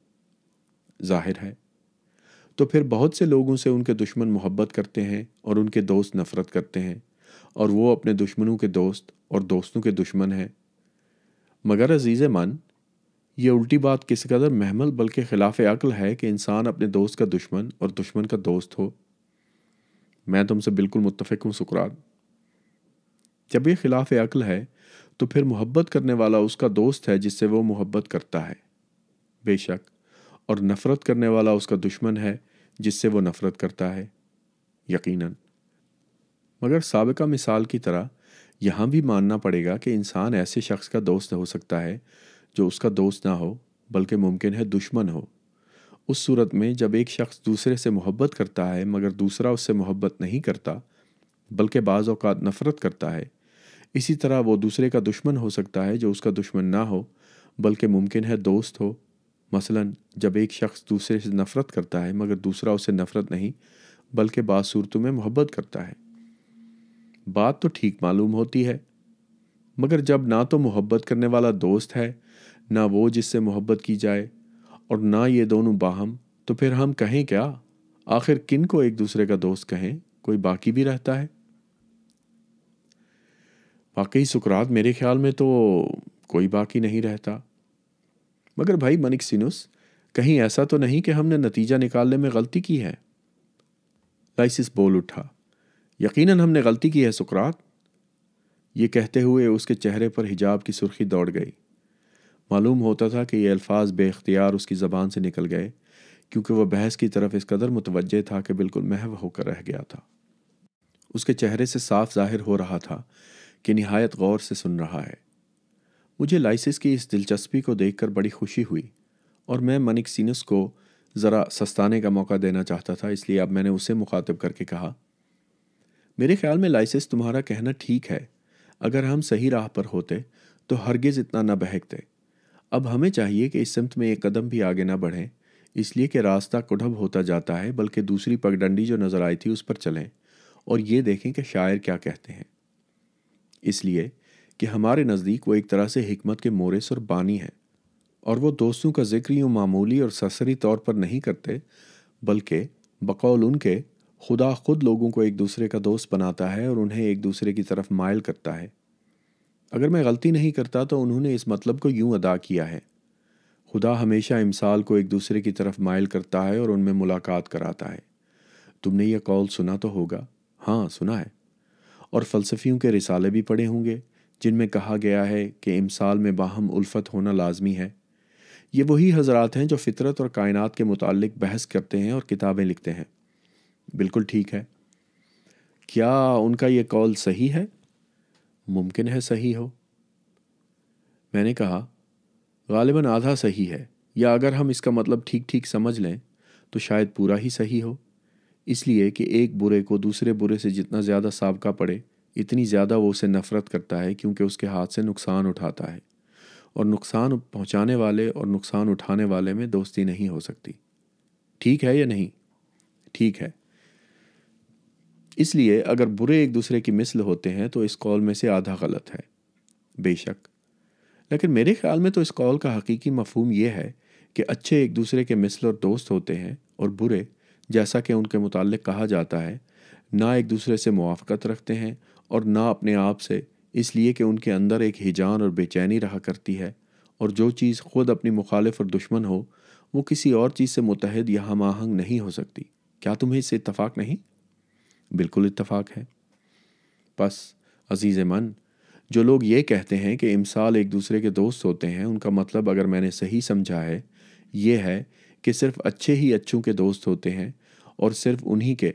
जाहिर है तो फिर बहुत से लोगों से उनके दुश्मन मोहब्बत करते हैं और उनके दोस्त नफ़रत करते हैं और वो अपने दुश्मनों के दोस्त और दोस्तों के दुश्मन हैं मगर अजीज़ मन ये उल्टी बात किस कदर महमल बल्कि ख़िलाफ़ अकल है कि इंसान अपने दोस्त का दुश्मन और दुश्मन का दोस्त हो मैं तुमसे बिल्कुल मुतफ़िक हूँ सुकरात जब ये खिलाफ अक्ल है तो फिर मोहब्बत करने वाला उसका दोस्त है जिससे वो मोहब्बत करता है बेशक और नफ़रत करने वाला उसका दुश्मन है जिससे वो नफ़रत करता है यकीनन मगर सबका मिसाल की तरह यहाँ भी मानना पड़ेगा कि इंसान ऐसे शख्स का दोस्त हो सकता है जो उसका दोस्त ना हो बल्कि मुमकिन है दुश्मन हो उस सूरत में जब एक शख्स दूसरे से मोहब्बत करता है मगर दूसरा उससे मोहब्बत नहीं करता बल्कि बाज़ अवत नफ़रत करता है इसी तरह वो दूसरे का दुश्मन हो सकता है जो उसका दुश्मन ना हो बल्कि मुमकिन है दोस्त हो मसलन जब एक शख्स दूसरे से नफ़रत करता है मगर दूसरा उससे नफ़रत नहीं बल्कि बासूरतों में मोहब्बत करता है बात तो ठीक मालूम होती है मगर जब ना तो मोहब्बत करने वाला दोस्त है ना वो जिससे मोहब्बत की जाए और ना ये दोनों बाहम तो फिर हम कहें क्या आखिर किन को एक दूसरे का दोस्त कहें कोई बाकी भी रहता है वाकई सुकरात मेरे ख्याल में तो कोई बाकी नहीं रहता मगर भाई मनिक सिनुस कहीं ऐसा तो नहीं कि हमने नतीजा निकालने में गलती की है लाइसिस बोल उठा यकीनन हमने गलती की है सुकरात ये कहते हुए उसके चेहरे पर हिजाब की सुर्खी दौड़ गई मालूम होता था कि ये अल्फाज बेख्तियार उसकी ज़बान से निकल गए क्योंकि वह बहस की तरफ इस कदर मुतवजह था कि बिल्कुल महव होकर रह गया था उसके चेहरे से साफ जाहिर हो रहा था कि नहायत गौर से सुन रहा है मुझे लाइसिस की इस दिलचस्पी को देखकर बड़ी खुशी हुई और मैं मनिकसिनस को ज़रा सस्ताने का मौका देना चाहता था इसलिए अब मैंने उसे मुखातब करके कहा मेरे ख्याल में लाइसिस तुम्हारा कहना ठीक है अगर हम सही राह पर होते तो हरगिज़ इतना न बहकते अब हमें चाहिए कि इस सिमत में एक कदम भी आगे ना बढ़ें इसलिए कि रास्ता कुढ़ब होता जाता है बल्कि दूसरी पगडंडी जो नज़र आई थी उस पर चलें और ये देखें कि शायर क्या कहते हैं इसलिए कि हमारे नज़दीक वो एक तरह से हमत के मोरस और बानी है और वो दोस्तों का जिक्र यूँ मामूली और ससरी तौर पर नहीं करते बल्कि बकौल उनके खुदा खुद लोगों को एक दूसरे का दोस्त बनाता है और उन्हें एक दूसरे की तरफ मायल करता है अगर मैं गलती नहीं करता तो उन्होंने इस मतलब को यूँ अदा किया है खुदा हमेशा इमसाल को एक दूसरे की तरफ मायल करता है और उनमें मुलाकात कराता है तुमने यह कौल सुना तो होगा हाँ सुना है और फ़लसफ़ियों के रिसाले भी पढ़े होंगे जिनमें कहा गया है कि इमसाल में बाहम उल्फत होना लाजमी है ये वही हजरात हैं जो फितरत और कायनात के मुतालिक बहस करते हैं और किताबें लिखते हैं बिल्कुल ठीक है क्या उनका ये कॉल सही है मुमकिन है सही हो मैंने कहा गालिबा आधा सही है या अगर हम इसका मतलब ठीक ठीक समझ लें तो शायद पूरा ही सही हो इसलिए कि एक बुरे को दूसरे बुरे से जितना ज़्यादा सबका पड़े इतनी ज़्यादा वो उसे नफ़रत करता है क्योंकि उसके हाथ से नुकसान उठाता है और नुकसान पहुंचाने वाले और नुकसान उठाने वाले में दोस्ती नहीं हो सकती ठीक है या नहीं ठीक है इसलिए अगर बुरे एक दूसरे की मिसल होते हैं तो इस कॉल में से आधा गलत है बेशक लेकिन मेरे ख्याल में तो इस कॉल का हकीकी मफहम यह है कि अच्छे एक दूसरे के मिसल और दोस्त होते हैं और बुरे जैसा कि उनके मुतालिक कहा जाता है ना एक दूसरे से मुआफ़त रखते हैं और ना अपने आप से इसलिए कि उनके अंदर एक हिजान और बेचैनी रहा करती है और जो चीज़ खुद अपनी मुखालिफ और दुश्मन हो वो किसी और चीज़ से मुतहद या हम आहंग नहीं हो सकती क्या तुम्हें इससे इतफाक़ नहीं बिल्कुल इतफाक़ है बस अजीज़ मन जो लोग ये कहते हैं कि इमसाल एक दूसरे के दोस्त होते हैं उनका मतलब अगर मैंने सही समझा है ये है कि सिर्फ अच्छे ही अच्छों के दोस्त होते हैं और सिर्फ उन्हीं के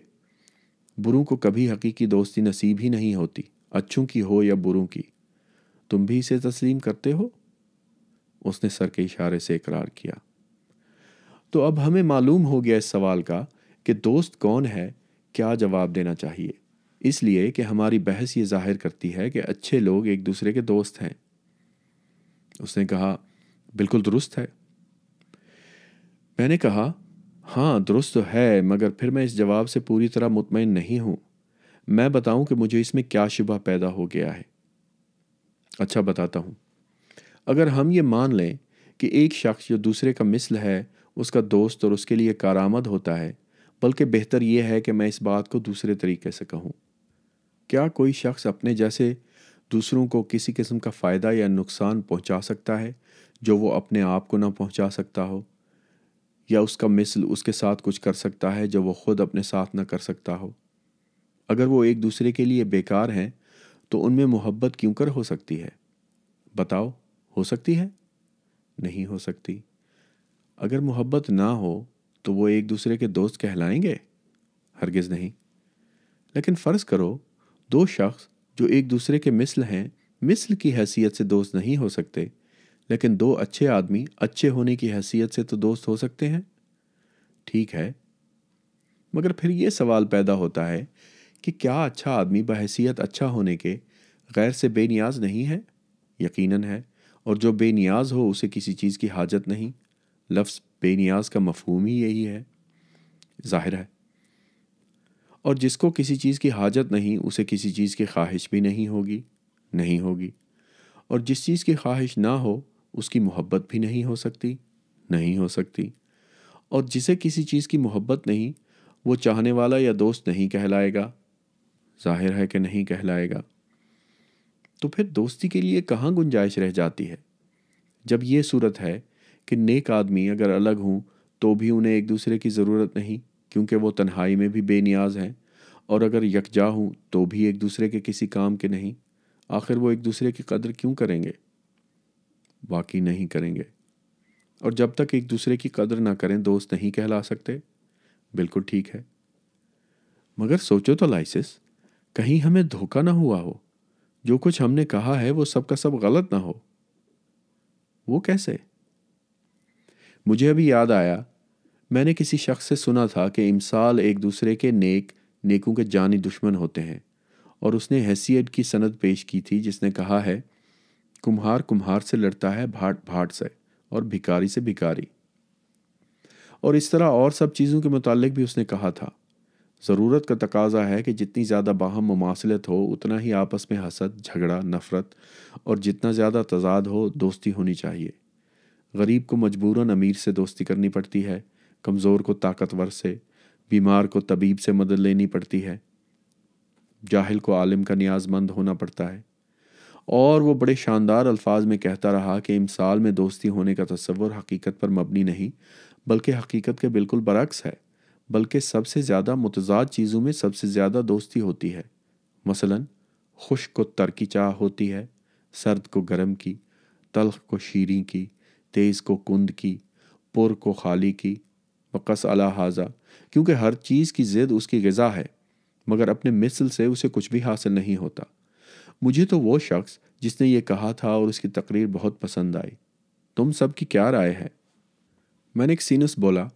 बुरों को कभी हकीकी दोस्ती नसीब ही नहीं होती अच्छों की हो या बुरों की तुम भी इसे तस्लीम करते हो उसने सर के इशारे से इकरार किया तो अब हमें मालूम हो गया इस सवाल का कि दोस्त कौन है क्या जवाब देना चाहिए इसलिए कि हमारी बहस ये जाहिर करती है कि अच्छे लोग एक दूसरे के दोस्त हैं उसने कहा बिल्कुल दुरुस्त है मैंने कहा हाँ दुरुस्त तो है मगर फिर मैं इस जवाब से पूरी तरह मुतमिन नहीं हूं मैं बताऊं कि मुझे इसमें क्या शुबा पैदा हो गया है अच्छा बताता हूं अगर हम ये मान लें कि एक शख्स जो दूसरे का मिसल है उसका दोस्त और उसके लिए कारामद होता है बल्कि बेहतर यह है कि मैं इस बात को दूसरे तरीके से कहूँ क्या कोई शख्स अपने जैसे दूसरों को किसी किस्म का फ़ायदा या नुकसान पहुँचा सकता है जो वो अपने आप को ना पहुँचा सकता हो या उसका मिसल उसके साथ कुछ कर सकता है जो वो खुद अपने साथ न कर सकता हो अगर वो एक दूसरे के लिए बेकार हैं तो उनमें मोहब्बत क्यों कर हो सकती है बताओ हो सकती है नहीं हो सकती अगर मोहब्बत ना हो तो वो एक दूसरे के दोस्त कहलाएंगे हरगिज़ नहीं लेकिन फ़र्ज़ करो दो शख्स जो एक दूसरे के मिसल हैं मिसल की हैसियत से दोस्त नहीं हो सकते लेकिन दो अच्छे आदमी अच्छे होने की हैसियत से तो दोस्त हो सकते हैं ठीक है मगर फिर ये सवाल पैदा होता है कि क्या अच्छा आदमी बहसीत अच्छा होने के गैर से बेनियाज नहीं है यकीनन है और जो बेनियाज हो उसे किसी चीज़ की हाजत नहीं लफ्ज़ बेनियाज का मफहूम ही यही है जाहिर है और जिसको किसी चीज़ की हाजत नहीं उसे किसी चीज़ की ख्वाहिश भी नहीं होगी नहीं होगी और जिस चीज़ की ख्वाहिश ना हो उसकी मोहब्बत भी नहीं हो सकती नहीं हो सकती और जिसे किसी चीज़ की मोहब्बत नहीं वो चाहने वाला या दोस्त नहीं कहलाएगा जाहिर है कि नहीं कहलाएगा तो फिर दोस्ती के लिए कहाँ गुंजाइश रह जाती है जब ये सूरत है कि नेक आदमी अगर अलग हों तो भी उन्हें एक दूसरे की ज़रूरत नहीं क्योंकि वो तन्हाई में भी बेनियाज हैं और अगर यकजा हूँ तो भी एक दूसरे के किसी काम के नहीं आखिर वो एक दूसरे की कदर क्यों करेंगे बाकी नहीं करेंगे और जब तक एक दूसरे की कदर ना करें दोस्त नहीं कहला सकते बिल्कुल ठीक है मगर सोचो तो लाइसिस कहीं हमें धोखा ना हुआ हो जो कुछ हमने कहा है वो सब का सब गलत ना हो वो कैसे मुझे अभी याद आया मैंने किसी शख्स से सुना था कि इमसाल एक दूसरे के नेक नेकों के जानी दुश्मन होते हैं और उसने हैसियत की सनद पेश की थी जिसने कहा है कुम्हार कुम्हार से लड़ता है भाट भाट से और भिकारी से भिकारी और इस तरह और सब चीज़ों के मुतालिक भी उसने कहा था ज़रूरत का तकाजा है कि जितनी ज़्यादा बाहम ममासलत हो उतना ही आपस में हसद झगड़ा नफ़रत और जितना ज़्यादा तजाद हो दोस्ती होनी चाहिए गरीब को मजबूरन अमीर से दोस्ती करनी पड़ती है कमज़ोर को ताकतवर से बीमार को तबीब से मदद लेनी पड़ती है जाहिल को आलिम का न्याजमंद होना पड़ता है और वो बड़े शानदार अल्फाज में कहता रहा कि इमसाल में दोस्ती होने का तस्वर हकीकत पर मबनी नहीं बल्कि हकीकत के बिल्कुल बरक्स है बल्कि सबसे ज़्यादा मतजाद चीज़ों में सबसे ज़्यादा दोस्ती होती है मसला खुश को तरकी चाह होती है सर्द को गर्म की तलख को शीरी की तेज़ को कुंद की पुर को खाली की वक़स अला हाजा क्योंकि हर चीज़ की ज़िद उसकी गज़ा है मगर अपने मिसल से उसे कुछ भी हासिल नहीं होता मुझे तो वो शख्स जिसने ये कहा था और उसकी तकरीर बहुत पसंद आई तुम सब की क्या राय है मैंने सीनस बोला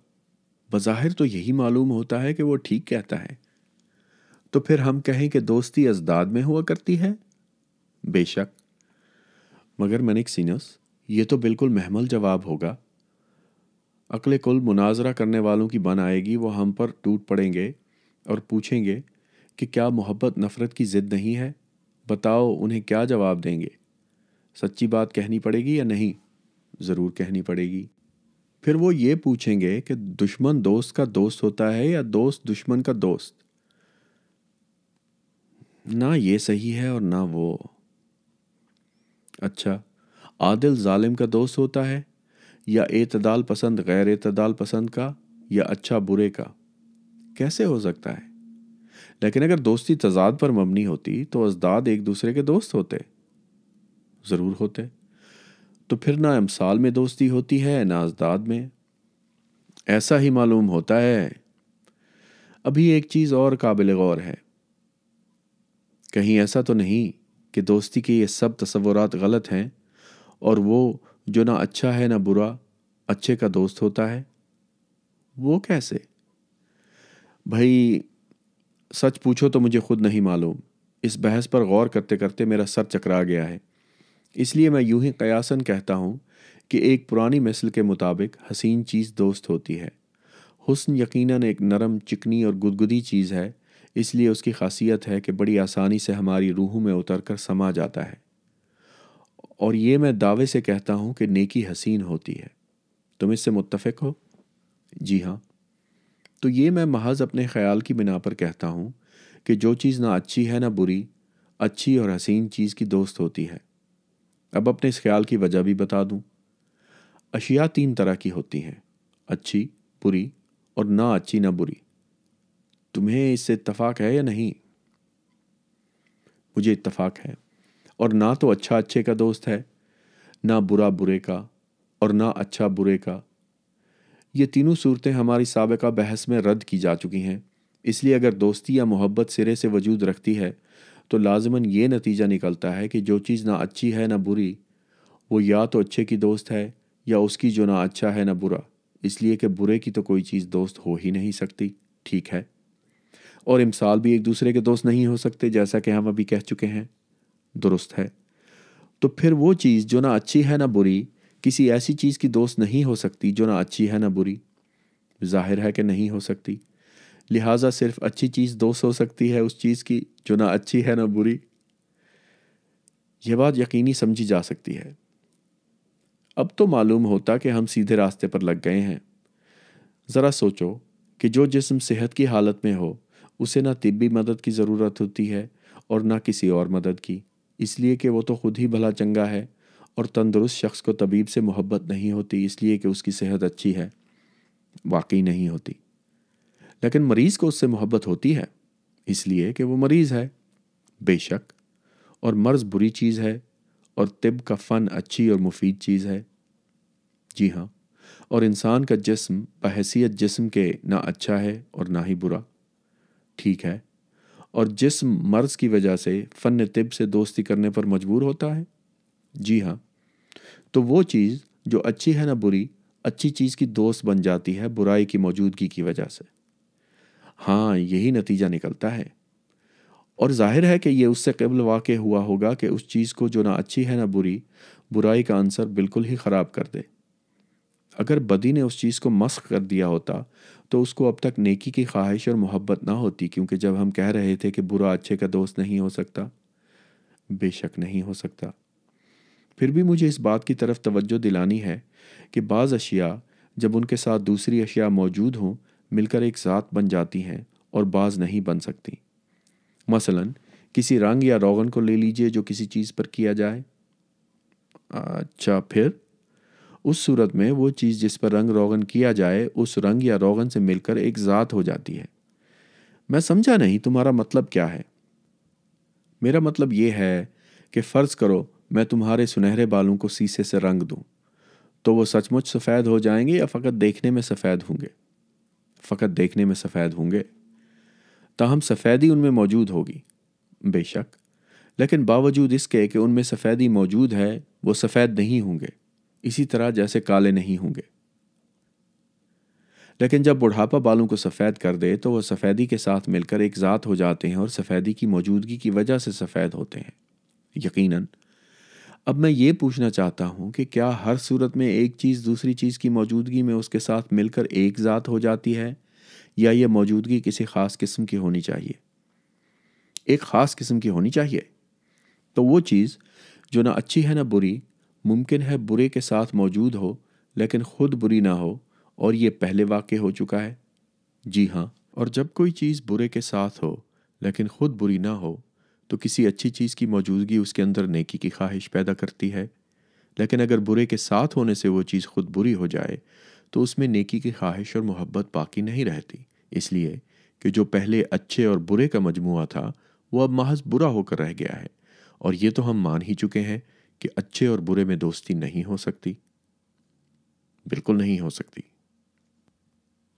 बज़ाहिर तो यही मालूम होता है कि वो ठीक कहता है तो फिर हम कहें कि दोस्ती अजदाद में हुआ करती है बेशक मगर मनिक सीनस ये तो बिल्कुल महमल जवाब होगा अकल कुल मुनाजरा करने वालों की बन आएगी वो हम पर टूट पड़ेंगे और पूछेंगे कि क्या मोहब्बत नफ़रत की ज़िद नहीं है बताओ उन्हें क्या जवाब देंगे सच्ची बात कहनी पड़ेगी या नहीं ज़रूर कहनी पड़ेगी फिर वो ये पूछेंगे कि दुश्मन दोस्त का दोस्त होता है या दोस्त दुश्मन का दोस्त ना ये सही है और ना वो अच्छा आदिल जालिम का दोस्त होता है या एतदाल पसंद गैर एतदाल पसंद का या अच्छा बुरे का कैसे हो सकता है लेकिन अगर दोस्ती तजाद पर मबनी होती तो अजदाद एक दूसरे के दोस्त होते ज़रूर होते तो फिर ना अमसाल में दोस्ती होती है ना अजदाद में ऐसा ही मालूम होता है अभी एक चीज़ और काबिल गौर है कहीं ऐसा तो नहीं कि दोस्ती के ये सब तस्वुरा गलत हैं और वो जो ना अच्छा है ना बुरा अच्छे का दोस्त होता है वो कैसे भाई सच पूछो तो मुझे खुद नहीं मालूम इस बहस पर गौर करते करते मेरा सर चकरा गया है इसलिए मैं यूं ही कयासन कहता हूँ कि एक पुरानी मिसल के मुताबिक हसीन चीज़ दोस्त होती है हुस्न यकीनन एक नरम चिकनी और गुदगुदी चीज़ है इसलिए उसकी खासियत है कि बड़ी आसानी से हमारी रूह में उतर कर समा जाता है और ये मैं दावे से कहता हूँ कि नेकी हसीन होती है तुम इससे मुत्तफिक हो जी हाँ तो ये मैं महज अपने ख्याल की बिना पर कहता हूँ कि जो चीज़ ना अच्छी है ना बुरी अच्छी और हसीन चीज़ की दोस्त होती है अब अपने इस ख्याल की वजह भी बता दूँ अशिया तीन तरह की होती हैं अच्छी बुरी और ना अच्छी ना बुरी तुम्हें इससे इतफाक़ है या नहीं मुझे इतफाक़ है और ना तो अच्छा अच्छे का दोस्त है ना बुरा बुरे का और ना अच्छा बुरे का ये तीनों सूरतें हमारी सबका बहस में रद्द की जा चुकी हैं इसलिए अगर दोस्ती या मोहब्बत सिरे से वजूद रखती है तो लाजमन ये नतीजा निकलता है कि जो चीज़ ना अच्छी है ना बुरी वो या तो अच्छे की दोस्त है या उसकी जो ना अच्छा है ना बुरा इसलिए कि बुरे की तो कोई चीज़ दोस्त हो ही नहीं सकती ठीक है और इमसाल भी एक दूसरे के दोस्त नहीं हो सकते जैसा कि हम अभी कह चुके हैं दुरुस्त है तो फिर वो चीज़ जो ना अच्छी है ना बुरी किसी ऐसी चीज़ की दोस्त नहीं हो सकती जो ना अच्छी है ना बुरी जाहिर है कि नहीं हो सकती लिहाजा सिर्फ अच्छी चीज़ दोस्त हो सकती है उस चीज़ की जो ना अच्छी है ना बुरी यह बात यकीनी समझी जा सकती है अब तो मालूम होता कि हम सीधे रास्ते पर लग गए हैं ज़रा सोचो कि जो जिसम सेहत की हालत में हो उसे ना तिब्बी मदद की ज़रूरत होती है और ना किसी और मदद की इसलिए कि वो तो खुद ही भला चंगा है और तंदुरुस्त शख्स को तबीब से मोहब्बत नहीं होती इसलिए कि उसकी सेहत अच्छी है वाकई नहीं होती लेकिन मरीज़ को उससे मोहब्बत होती है इसलिए कि वो मरीज़ है बेशक और मर्ज़ बुरी चीज़ है और तिब का फ़न अच्छी और मुफीद चीज़ है जी हाँ और इंसान का जिस्म बहसीत जिस्म के ना अच्छा है और ना ही बुरा ठीक है और जिस्म मर्ज़ की वजह से फ़न तिब से दोस्ती करने पर मजबूर होता है जी हाँ तो वो चीज़ जो अच्छी है ना बुरी अच्छी चीज़ की दोस्त बन जाती है बुराई की मौजूदगी की वजह से हाँ यही नतीजा निकलता है और जाहिर है कि ये उससे कबल वाक़ हुआ होगा कि उस चीज़ को जो ना अच्छी है ना बुरी बुराई का आंसर बिल्कुल ही ख़राब कर दे अगर बदी ने उस चीज़ को मस्क कर दिया होता तो उसको अब तक नेकी की ख्वाहिश और मोहब्बत ना होती क्योंकि जब हम कह रहे थे कि बुरा अच्छे का दोस्त नहीं हो सकता बेशक नहीं हो सकता फिर भी मुझे इस बात की तरफ तवज्जो दिलानी है कि बाज़ अशिया जब उनके साथ दूसरी अशिया मौजूद हों मिलकर एक ज़ात बन जाती हैं और बाज़ नहीं बन सकती मसलन किसी रंग या रोगन को ले लीजिए जो किसी चीज़ पर किया जाए अच्छा फिर उस सूरत में वो चीज़ जिस पर रंग रोगन किया जाए उस रंग या रोगन से मिलकर एक ज़ात हो जाती है मैं समझा नहीं तुम्हारा मतलब क्या है मेरा मतलब ये है कि फ़र्ज़ करो मैं तुम्हारे सुनहरे बालों को शीशे से रंग दूं तो वो सचमुच सफ़ेद हो जाएंगे या फ़कत देखने में सफ़ेद होंगे फ़कत देखने में सफ़ेद होंगे ताहम सफ़ेदी उनमें मौजूद होगी बेशक लेकिन बावजूद इसके कि उनमें सफ़ेदी मौजूद है वो सफ़ेद नहीं होंगे इसी तरह जैसे काले नहीं होंगे लेकिन जब बुढ़ापा बालों को सफ़ेद कर दे तो वह सफ़ेदी के साथ मिलकर एक ज़ात हो जाते हैं और सफ़ेदी की मौजूदगी की वजह से सफ़ेद होते हैं यकीनन अब मैं ये पूछना चाहता हूँ कि क्या हर सूरत में एक चीज़ दूसरी चीज़ की मौजूदगी में उसके साथ मिलकर एक ज़ात हो जाती है या ये मौजूदगी किसी ख़ास किस्म की होनी चाहिए एक ख़ास किस्म की होनी चाहिए तो वो चीज़ जो ना अच्छी है ना बुरी मुमकिन है बुरे के साथ मौजूद हो लेकिन ख़ुद बुरी ना हो और ये पहले वाक़ हो चुका है जी हाँ और जब कोई चीज़ बुरे के साथ हो लेकिन ख़ुद बुरी ना हो तो किसी अच्छी चीज़ की मौजूदगी उसके अंदर नेकी की ख्वाहिश पैदा करती है लेकिन अगर बुरे के साथ होने से वो चीज़ खुद बुरी हो जाए तो उसमें नेकी की ख्वाहिश और मोहब्बत बाकी नहीं रहती इसलिए कि जो पहले अच्छे और बुरे का मजमु था वह अब महज बुरा होकर रह गया है और ये तो हम मान ही चुके हैं कि अच्छे और बुरे में दोस्ती नहीं हो सकती बिल्कुल नहीं हो सकती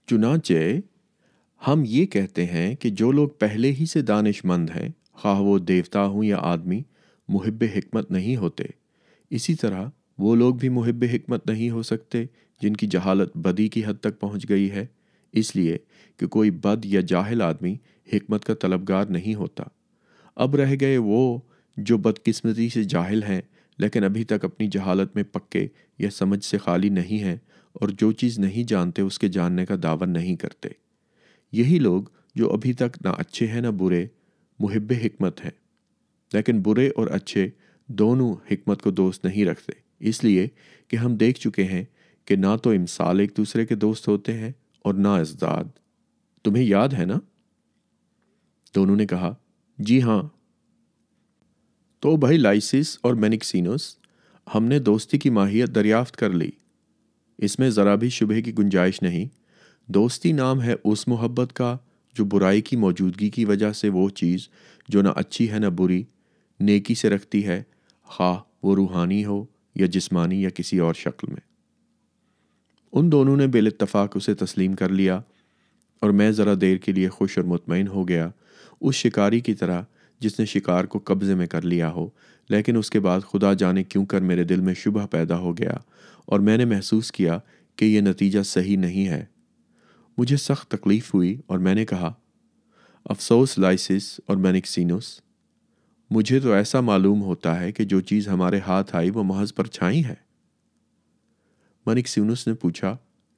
चुनाचे हम ये कहते हैं कि जो लोग पहले ही से दानिशमंद हैं खा वो देवता हूँ या आदमी मुहब हमत नहीं होते इसी तरह वो लोग भी मुहब हमत नहीं हो सकते जिनकी जहालत बदी की हद तक पहुँच गई है इसलिए कि कोई बद या जाहिल आदमी हमत का तलबगार नहीं होता अब रह गए वो जो बदकस्मती से जाहिल हैं लेकिन अभी तक अपनी जहालत में पक्के या समझ से खाली नहीं हैं और जो चीज़ नहीं जानते उसके जानने का दावा नहीं करते यही लोग जो अभी तक ना अच्छे हैं ना बुरे मुहब हमत है लेकिन बुरे और अच्छे दोनों हमत को दोस्त नहीं रखते इसलिए कि हम देख चुके हैं कि ना तो इमसाल एक दूसरे के दोस्त होते हैं और ना इसदाद तुम्हें याद है ना दोनों ने कहा जी हाँ तो भाई लाइसिस और मैनिकसिनोस हमने दोस्ती की माहियत दरियाफ्त कर ली इसमें ज़रा भी शुबह की गुंजाइश नहीं दोस्ती नाम है उस मोहब्बत का जो बुराई की मौजूदगी की वजह से वो चीज़ जो ना अच्छी है ना बुरी नेकी से रखती है हाँ वो रूहानी हो या जिस्मानी या किसी और शक्ल में उन दोनों ने बेलतफाक उसे तस्लीम कर लिया और मैं ज़रा देर के लिए खुश और मुतमिन हो गया उस शिकारी की तरह जिसने शिकार को कब्ज़े में कर लिया हो लेकिन उसके बाद खुदा जाने क्यों कर मेरे दिल में शुबह पैदा हो गया और मैंने महसूस किया कि यह नतीजा सही नहीं है मुझे सख्त तकलीफ हुई और मैंने कहा अफसोस लाइसिस और मैनिक्सिनोस मुझे तो ऐसा मालूम होता है कि जो चीज़ हमारे हाथ आई वो महज पर छाई है मनिकसिनस ने पूछा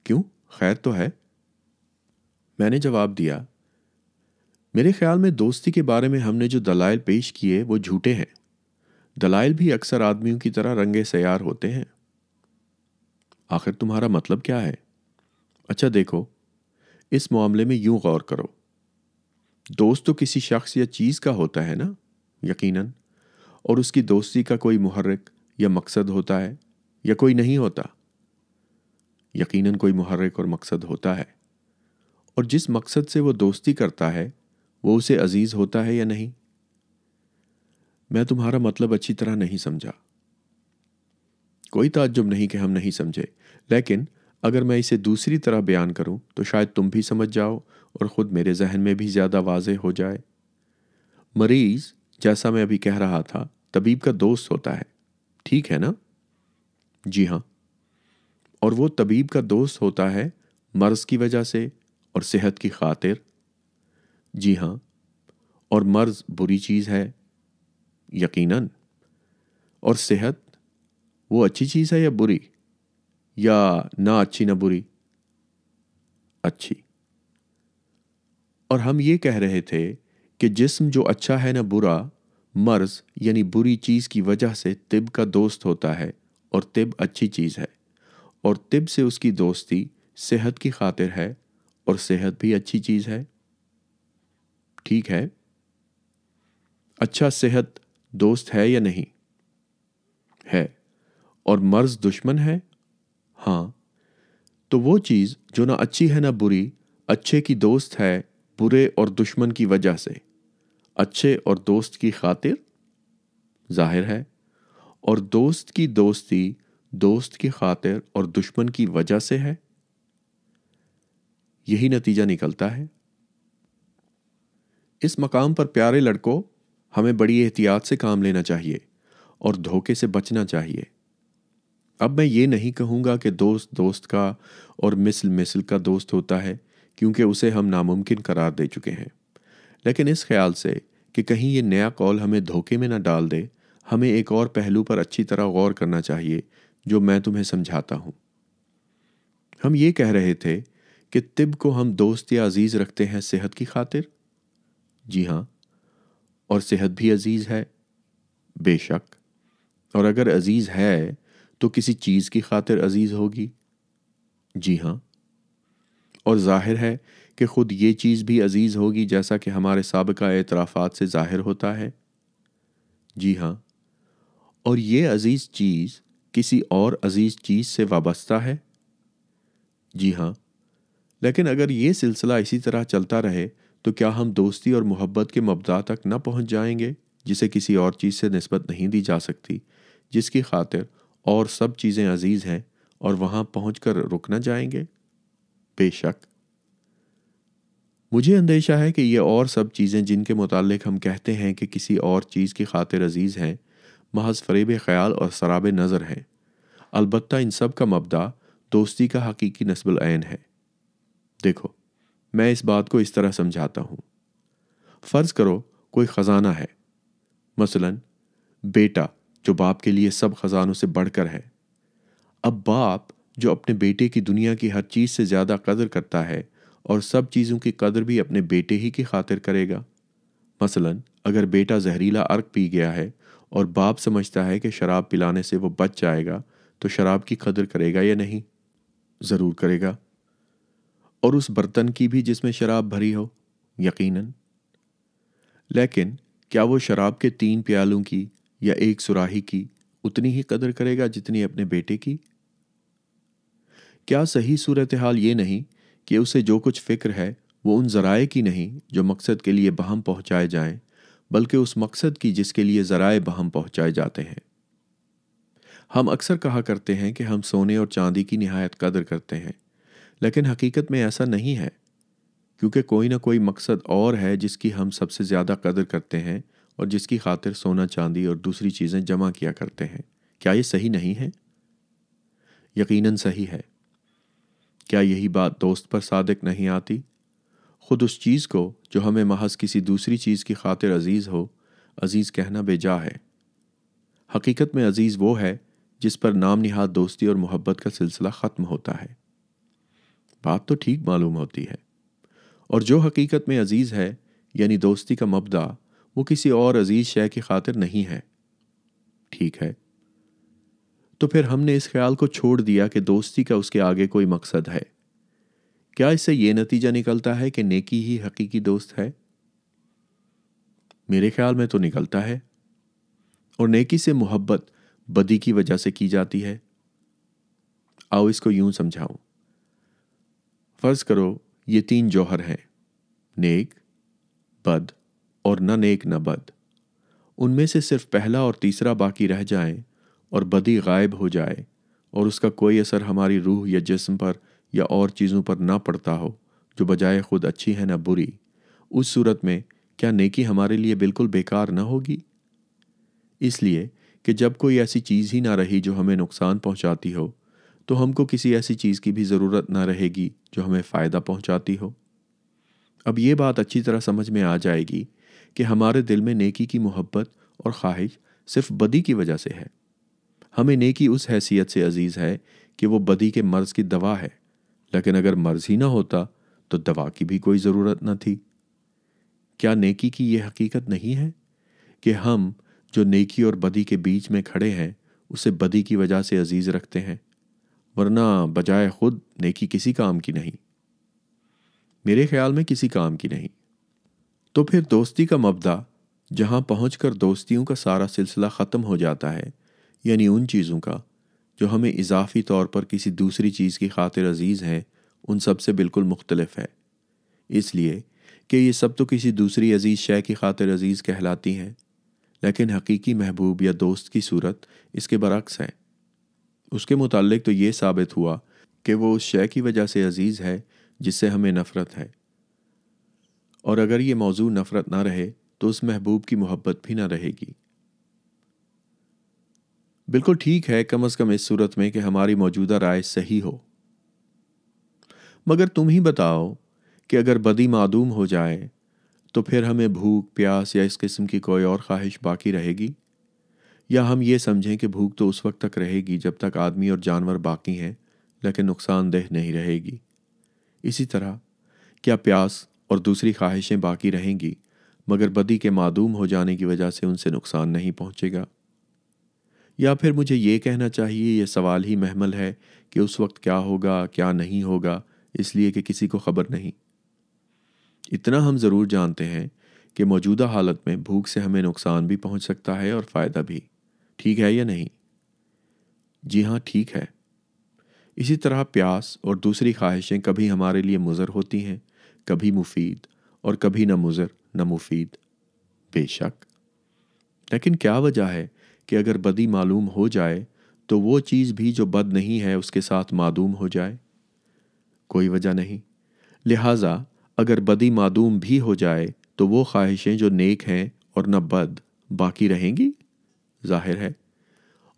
क्यों खैर तो है मैंने जवाब दिया मेरे ख्याल में दोस्ती के बारे में हमने जो दलाइल पेश किए वो झूठे हैं दलाइल भी अक्सर आदमियों की तरह रंगे सयार होते हैं आखिर तुम्हारा मतलब क्या है अच्छा देखो इस मामले में यूं गौर करो दोस्त तो किसी शख्स या चीज़ का होता है ना यकीनन और उसकी दोस्ती का कोई मुहर्रक या मकसद होता है या कोई नहीं होता यकीनन कोई मुहर्रक और मकसद होता है और जिस मकसद से वो दोस्ती करता है वो उसे अजीज होता है या नहीं मैं तुम्हारा मतलब अच्छी तरह नहीं समझा कोई ताज्जुब नहीं कि हम नहीं समझे लेकिन अगर मैं इसे दूसरी तरह बयान करूं तो शायद तुम भी समझ जाओ और ख़ुद मेरे जहन में भी ज़्यादा वाजह हो जाए मरीज़ जैसा मैं अभी कह रहा था तबीब का दोस्त होता है ठीक है ना जी हाँ और वो तबीब का दोस्त होता है मर्ज़ की वजह से और सेहत की खातिर जी हाँ और मर्ज़ बुरी चीज़ है यकीनन और सेहत वो अच्छी चीज़ है या बुरी या ना अच्छी ना बुरी अच्छी और हम ये कह रहे थे कि जिस्म जो अच्छा है ना बुरा मर्ज यानी बुरी चीज़ की वजह से तिब का दोस्त होता है और तिब अच्छी चीज़ है और तिब से उसकी दोस्ती सेहत की खातिर है और सेहत भी अच्छी चीज़ है ठीक है अच्छा सेहत दोस्त है या नहीं है और मर्ज दुश्मन है हाँ तो वो चीज़ जो ना अच्छी है ना बुरी अच्छे की दोस्त है बुरे और दुश्मन की वजह से अच्छे और दोस्त की खातिर जाहिर है और दोस्त की दोस्ती दोस्त की खातिर और दुश्मन की वजह से है यही नतीजा निकलता है इस मकाम पर प्यारे लड़कों हमें बड़ी एहतियात से काम लेना चाहिए और धोखे से बचना चाहिए अब मैं ये नहीं कहूँगा कि दोस्त दोस्त का और मिसल मिसल का दोस्त होता है क्योंकि उसे हम नामुमकिन करार दे चुके हैं लेकिन इस ख्याल से कि कहीं ये नया कॉल हमें धोखे में ना डाल दे हमें एक और पहलू पर अच्छी तरह गौर करना चाहिए जो मैं तुम्हें समझाता हूँ हम ये कह रहे थे कि तिब को हम दोस्त या अजीज़ रखते हैं सेहत की खातिर जी हाँ और सेहत भी अजीज़ है बेशक और अगर अजीज़ है तो किसी चीज़ की खातिर अजीज़ होगी जी हाँ और जाहिर है कि ख़ुद ये चीज़ भी अजीज़ होगी जैसा कि हमारे सबका एतराफ़ात से ज़ाहिर होता है जी हाँ और ये अजीज़ चीज़ किसी और अजीज़ चीज़ से वाबस्ता है जी हाँ लेकिन अगर ये सिलसिला इसी तरह चलता रहे तो क्या हम दोस्ती और मोहब्बत के मबदा तक न पहुंच जाएंगे जिसे किसी और चीज़ से नस्बत नहीं दी जा सकती जिसकी खातिर और सब चीज़ें अजीज़ हैं और वहां पहुंचकर कर रुक ना जाएंगे बेशक मुझे अंदेशा है कि ये और सब चीज़ें जिनके मुतालिक हम कहते हैं कि किसी और चीज़ की खातिर अजीज़ हैं महज फरेब ख्याल और शराब नज़र हैं अलबत्ता इन सब का मबदा दोस्ती का हकीकी नस्बल है देखो मैं इस बात को इस तरह समझाता हूँ फ़र्ज़ करो कोई ख़जाना है मसलन बेटा जो बाप के लिए सब खजानों से बढ़कर है अब बाप जो अपने बेटे की दुनिया की हर चीज़ से ज़्यादा कदर करता है और सब चीज़ों की कदर भी अपने बेटे ही की खातिर करेगा मसलन अगर बेटा जहरीला अर्क पी गया है और बाप समझता है कि शराब पिलाने से वो बच जाएगा तो शराब की कदर करेगा या नहीं ज़रूर करेगा और उस बर्तन की भी जिसमें शराब भरी हो यकीनन लेकिन क्या वो शराब के तीन प्यालों की या एक सुराही की उतनी ही कदर करेगा जितनी अपने बेटे की क्या सही सूरत हाल ये नहीं कि उसे जो कुछ फिक्र है वो उन जराए की नहीं जो मकसद के लिए बहम पहुंचाए जाएं बल्कि उस मकसद की जिसके लिए जराए बहम पहुंचाए जाते हैं हम अक्सर कहा करते हैं कि हम सोने और चांदी की नहायत कदर करते हैं लेकिन हकीकत में ऐसा नहीं है क्योंकि कोई ना कोई मकसद और है जिसकी हम सबसे ज़्यादा कदर करते हैं और जिसकी खातिर सोना चांदी और दूसरी चीज़ें जमा किया करते हैं क्या ये सही नहीं है यकीनन सही है क्या यही बात दोस्त पर सादक नहीं आती खुद उस चीज़ को जो हमें महज किसी दूसरी चीज़ की खातिर अजीज़ हो अजीज़ कहना बेजा है हकीकत में अजीज़ वो है जिस पर नाम निहाद दोस्ती और मोहब्बत का सिलसिला ख़त्म होता है बात तो ठीक मालूम होती है और जो हकीकत में अजीज़ है यानी दोस्ती का मबदा वो किसी और अजीज शय की खातिर नहीं है ठीक है तो फिर हमने इस ख्याल को छोड़ दिया कि दोस्ती का उसके आगे कोई मकसद है क्या इससे यह नतीजा निकलता है कि नेकी ही हकीकी दोस्त है मेरे ख्याल में तो निकलता है और नेकी से मोहब्बत बदी की वजह से की जाती है आओ इसको यूं समझाओ फर्ज करो ये तीन जौहर हैं नेक बद और न नेक न बद उनमें से सिर्फ पहला और तीसरा बाकी रह जाए और बदी गायब हो जाए और उसका कोई असर हमारी रूह या जिस्म पर या और चीज़ों पर ना पड़ता हो जो बजाय खुद अच्छी है ना बुरी उस सूरत में क्या नेकी हमारे लिए बिल्कुल बेकार ना होगी इसलिए कि जब कोई ऐसी चीज़ ही ना रही जो हमें नुकसान पहुंचाती हो तो हमको किसी ऐसी चीज़ की भी ज़रूरत ना रहेगी जो हमें फ़ायदा पहुंचाती हो अब ये बात अच्छी तरह समझ में आ जाएगी कि हमारे दिल में नेकी की मोहब्बत और ख्वाहिश सिर्फ बदी की वजह से है हमें नेकी उस हैसियत से अजीज़ है कि वो बदी के मर्ज़ की दवा है लेकिन अगर मर्ज़ ही ना होता तो दवा की भी कोई ज़रूरत ना थी क्या नेकी की ये हकीकत नहीं है कि हम जो नेकी और बदी के बीच में खड़े हैं उसे बदी की वजह से अजीज़ रखते हैं वरना बजाय खुद नेकी किसी काम की नहीं मेरे ख्याल में किसी काम की नहीं तो फिर दोस्ती का मबदा जहाँ पहुँच कर दोस्तियों का सारा सिलसिला ख़त्म हो जाता है यानी उन चीज़ों का जो हमें इजाफी तौर पर किसी दूसरी चीज़ की खातिर अजीज़ हैं उन सब से बिल्कुल मुख्तलिफ है इसलिए कि ये सब तो किसी दूसरी अजीज़ शय की खातिर अजीज़ कहलाती हैं लेकिन हकीकी महबूब या दोस्त की सूरत इसके बरक्स है उसके मुतालिक तो ये साबित हुआ कि वो उस शय की वजह से अजीज़ है जिससे हमें नफ़रत है और अगर ये मौजू नफ़रत ना रहे तो उस महबूब की मोहब्बत भी ना रहेगी बिल्कुल ठीक है कम अज़ कम इस सूरत में कि हमारी मौजूदा राय सही हो मगर तुम ही बताओ कि अगर बदी मदूम हो जाए तो फिर हमें भूख प्यास या इस किस्म की कोई और ख्वाहिश बाकी रहेगी या हम ये समझें कि भूख तो उस वक्त तक रहेगी जब तक आदमी और जानवर बाकी हैं लेकिन नुकसानदेह नहीं रहेगी इसी तरह क्या प्यास और दूसरी ख्वाहिशें बाकी रहेंगी मगर बदी के मादूम हो जाने की वजह से उनसे नुकसान नहीं पहुंचेगा या फिर मुझे ये कहना चाहिए यह सवाल ही महमल है कि उस वक्त क्या होगा क्या नहीं होगा इसलिए कि किसी को खबर नहीं इतना हम ज़रूर जानते हैं कि मौजूदा हालत में भूख से हमें नुकसान भी पहुंच सकता है और फ़ायदा भी ठीक है या नहीं जी हाँ ठीक है इसी तरह प्यास और दूसरी ख्वाहिशें कभी हमारे लिए मुज़र होती हैं कभी मुफीद और कभी ना मुज़र न मुफीद बेशक लेकिन क्या वजह है कि अगर बदी मालूम हो जाए तो वो चीज़ भी जो बद नहीं है उसके साथ मादूम हो जाए कोई वजह नहीं लिहाजा अगर बदी मादूम भी हो जाए तो वो ख्वाहिशें जो नेक हैं और न बद बाकी रहेंगी जाहिर है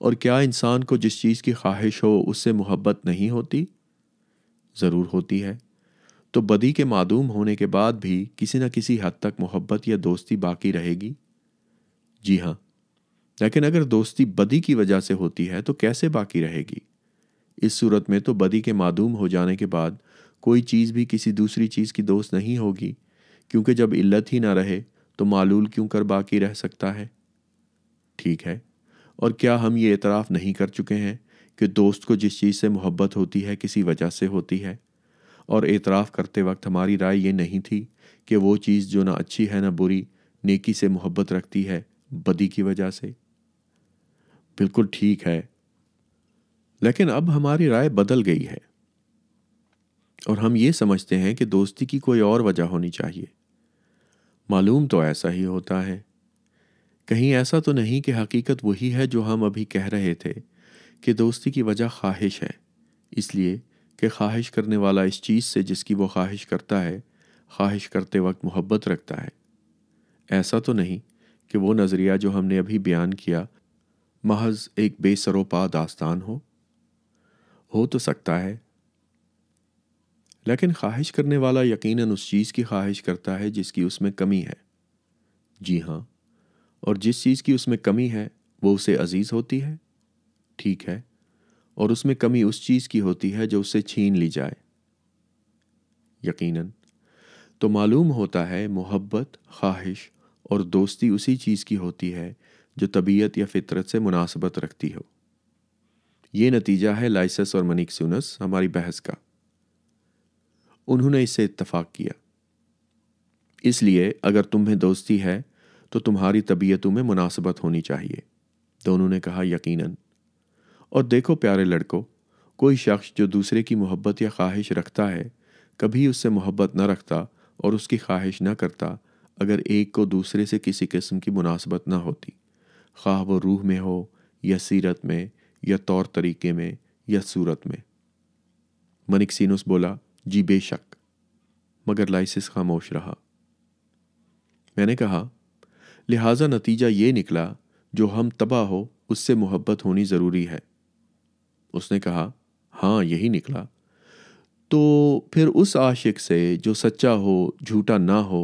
और क्या इंसान को जिस चीज़ की ख्वाहिश हो उससे मोहब्बत नहीं होती ज़रूर होती है तो बदी के मादूम होने के बाद भी किसी न किसी हद तक मोहब्बत या दोस्ती बाकी रहेगी जी हाँ लेकिन अगर दोस्ती बदी की वजह से होती है तो कैसे बाकी रहेगी इस सूरत में तो बदी के मादूम हो जाने के बाद कोई चीज़ भी किसी दूसरी चीज़ की दोस्त नहीं होगी क्योंकि जब इल्लत ही ना रहे तो मालूल क्यों कर बाकी रह सकता है ठीक है और क्या हम ये इतराफ़ नहीं कर चुके हैं कि दोस्त को जिस चीज़ से मोहब्बत होती है किसी वजह से होती है और एतराफ़ करते वक्त हमारी राय ये नहीं थी कि वो चीज़ जो ना अच्छी है ना बुरी नेकी से मोहब्बत रखती है बदी की वजह से बिल्कुल ठीक है लेकिन अब हमारी राय बदल गई है और हम ये समझते हैं कि दोस्ती की कोई और वजह होनी चाहिए मालूम तो ऐसा ही होता है कहीं ऐसा तो नहीं कि हकीकत वही है जो हम अभी कह रहे थे कि दोस्ती की वजह ख्वाहिश है इसलिए कि ख्वाहिश करने वाला इस चीज़ से जिसकी वो ख्वाहिश करता है ख्वाहिश करते वक्त मोहब्बत रखता है ऐसा तो नहीं कि वो नज़रिया जो हमने अभी बयान किया महज एक बेसरोपा दास्तान हो हो तो सकता है लेकिन ख्वाहिश करने वाला यक़ीन उस चीज़ की ख्वाहिश करता है जिसकी उसमें कमी है जी हाँ और जिस चीज़ की उसमें कमी है वो उसे अजीज़ होती है ठीक है और उसमें कमी उस चीज़ की होती है जो उसे छीन ली जाए यकीनन तो मालूम होता है मोहब्बत ख्वाहिश और दोस्ती उसी चीज़ की होती है जो तबीयत या फितरत से मुनासबत रखती हो यह नतीजा है लाइसेंस और मनिकसूनस हमारी बहस का उन्होंने इससे इत्तफाक किया इसलिए अगर तुम्हें दोस्ती है तो तुम्हारी तबीयतों में मुनासबत होनी चाहिए दोनों ने कहा यकीनन और देखो प्यारे लड़कों कोई शख्स जो दूसरे की मोहब्बत या ख्वाहिश रखता है कभी उससे मोहब्बत न रखता और उसकी ख्वाहिश न करता अगर एक को दूसरे से किसी किस्म की मुनासबत ना होती ख्वाह वो रूह में हो या सीरत में या तौर तरीके में या सूरत में मनिकसिनस बोला जी बेशक मगर लाइसिस खामोश रहा मैंने कहा लिहाजा नतीजा ये निकला जो हम तबाह हो उससे मोहब्बत होनी ज़रूरी है उसने कहा हाँ यही निकला तो फिर उस आशिक से जो सच्चा हो झूठा ना हो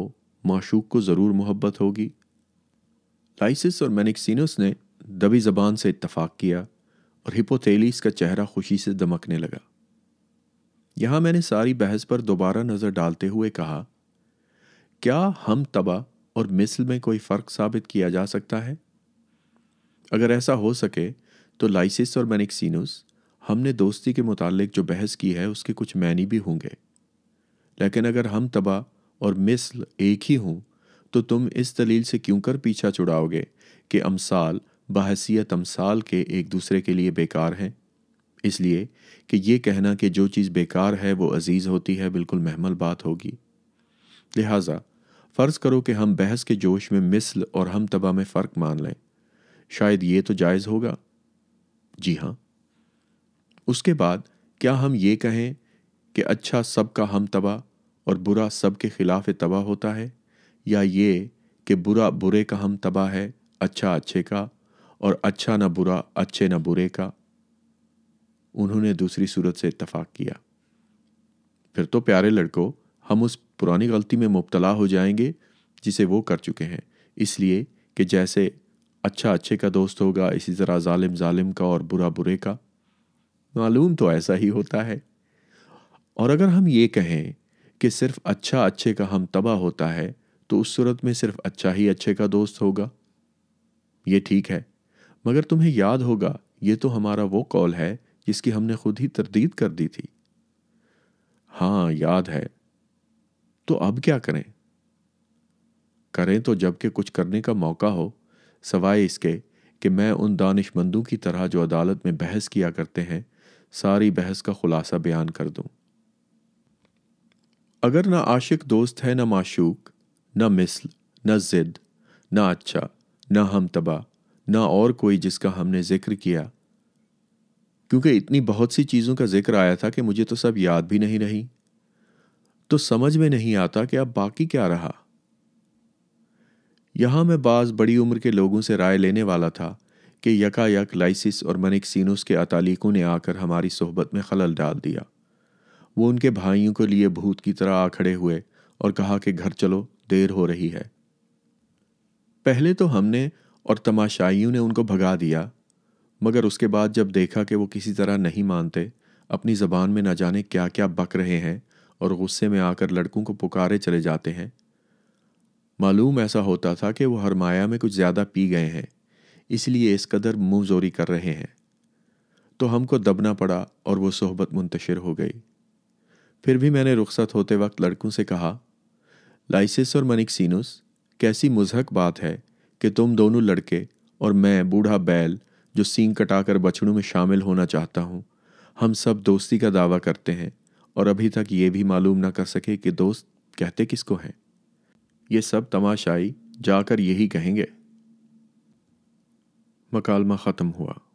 माशूक को ज़रूर मोहब्बत होगी लाइसिस और मैनिकसिनस ने दबी जबान से इतफाक किया और हिपोथेलिस का चेहरा खुशी से दमकने लगा यहाँ मैंने सारी बहस पर दोबारा नज़र डालते हुए कहा क्या हम तबा और मिसल में कोई फ़र्क साबित किया जा सकता है अगर ऐसा हो सके तो लाइसिस और मैनिकसिनस हमने दोस्ती के मुतालिक जो बहस की है उसके कुछ मैनी भी होंगे लेकिन अगर हम तबाह और मिसल एक ही हों तो तुम इस दलील से क्यों कर पीछा छुड़ाओगे कि अमसाल बहसीत अमसाल के एक दूसरे के लिए बेकार हैं इसलिए कि ये कहना कि जो चीज़ बेकार है वो अजीज़ होती है बिल्कुल महमल बात होगी लिहाजा फ़र्ज़ करो कि हम बहस के जोश में मिसल और हम तबाह में फ़र्क मान लें शायद ये तो जायज़ होगा जी हाँ उसके बाद क्या हम ये कहें कि अच्छा सब का हम तबाह और बुरा सब के खिलाफ तबाह होता है या ये कि बुरा बुरे का हम तबाह है अच्छा अच्छे का और अच्छा ना बुरा अच्छे ना बुरे का उन्होंने दूसरी सूरत से इतफाक़ किया फिर तो प्यारे लड़कों हम उस पुरानी गलती में मुबतला हो जाएंगे जिसे वो कर चुके हैं इसलिए कि जैसे अच्छा अच्छे का दोस्त होगा इसी तरह ालिम ालिम का और बुरा बुरे का मालूम तो ऐसा ही होता है और अगर हम ये कहें कि सिर्फ अच्छा अच्छे का हम तबाह होता है तो उस सूरत में सिर्फ अच्छा ही अच्छे का दोस्त होगा ये ठीक है मगर तुम्हें याद होगा ये तो हमारा वो कॉल है जिसकी हमने खुद ही तरदीद कर दी थी हाँ याद है तो अब क्या करें करें तो जबकि कुछ करने का मौका हो सवाए इसके कि मैं उन दानिशमंदों की तरह जो अदालत में बहस किया करते हैं सारी बहस का खुलासा बयान कर दूं अगर ना आशिक दोस्त है ना माशूक ना मिसल ना जिद ना अच्छा ना हम तबा ना और कोई जिसका हमने जिक्र किया क्योंकि इतनी बहुत सी चीज़ों का जिक्र आया था कि मुझे तो सब याद भी नहीं रही तो समझ में नहीं आता कि अब बाकी क्या रहा यहां मैं बाज बड़ी उम्र के लोगों से राय लेने वाला था कि यकायक लाइसिस और मनिकसिनोस के अतालीकों ने आकर हमारी सोहबत में खलल डाल दिया वो उनके भाइयों को लिए भूत की तरह आ खड़े हुए और कहा कि घर चलो देर हो रही है पहले तो हमने और तमाशाइयों ने उनको भगा दिया मगर उसके बाद जब देखा कि वो किसी तरह नहीं मानते अपनी ज़बान में न जाने क्या क्या बक रहे हैं और गुस्से में आकर लड़कों को पुकारे चले जाते हैं मालूम ऐसा होता था कि वो हरमाया में कुछ ज़्यादा पी गए हैं इसलिए इस कदर मुंह जोरी कर रहे हैं तो हमको दबना पड़ा और वो सोहबत मुंतशिर हो गई फिर भी मैंने रुखसत होते वक्त लड़कों से कहा लाइसिस और मनिकसिनस कैसी मुजहक बात है कि तुम दोनों लड़के और मैं बूढ़ा बैल जो सींग कटाकर बछड़ू में शामिल होना चाहता हूँ हम सब दोस्ती का दावा करते हैं और अभी तक ये भी मालूम ना कर सके कि दोस्त कहते किसको हैं ये सब तमाशाई जाकर यही कहेंगे मकालमा ख़त्म हुआ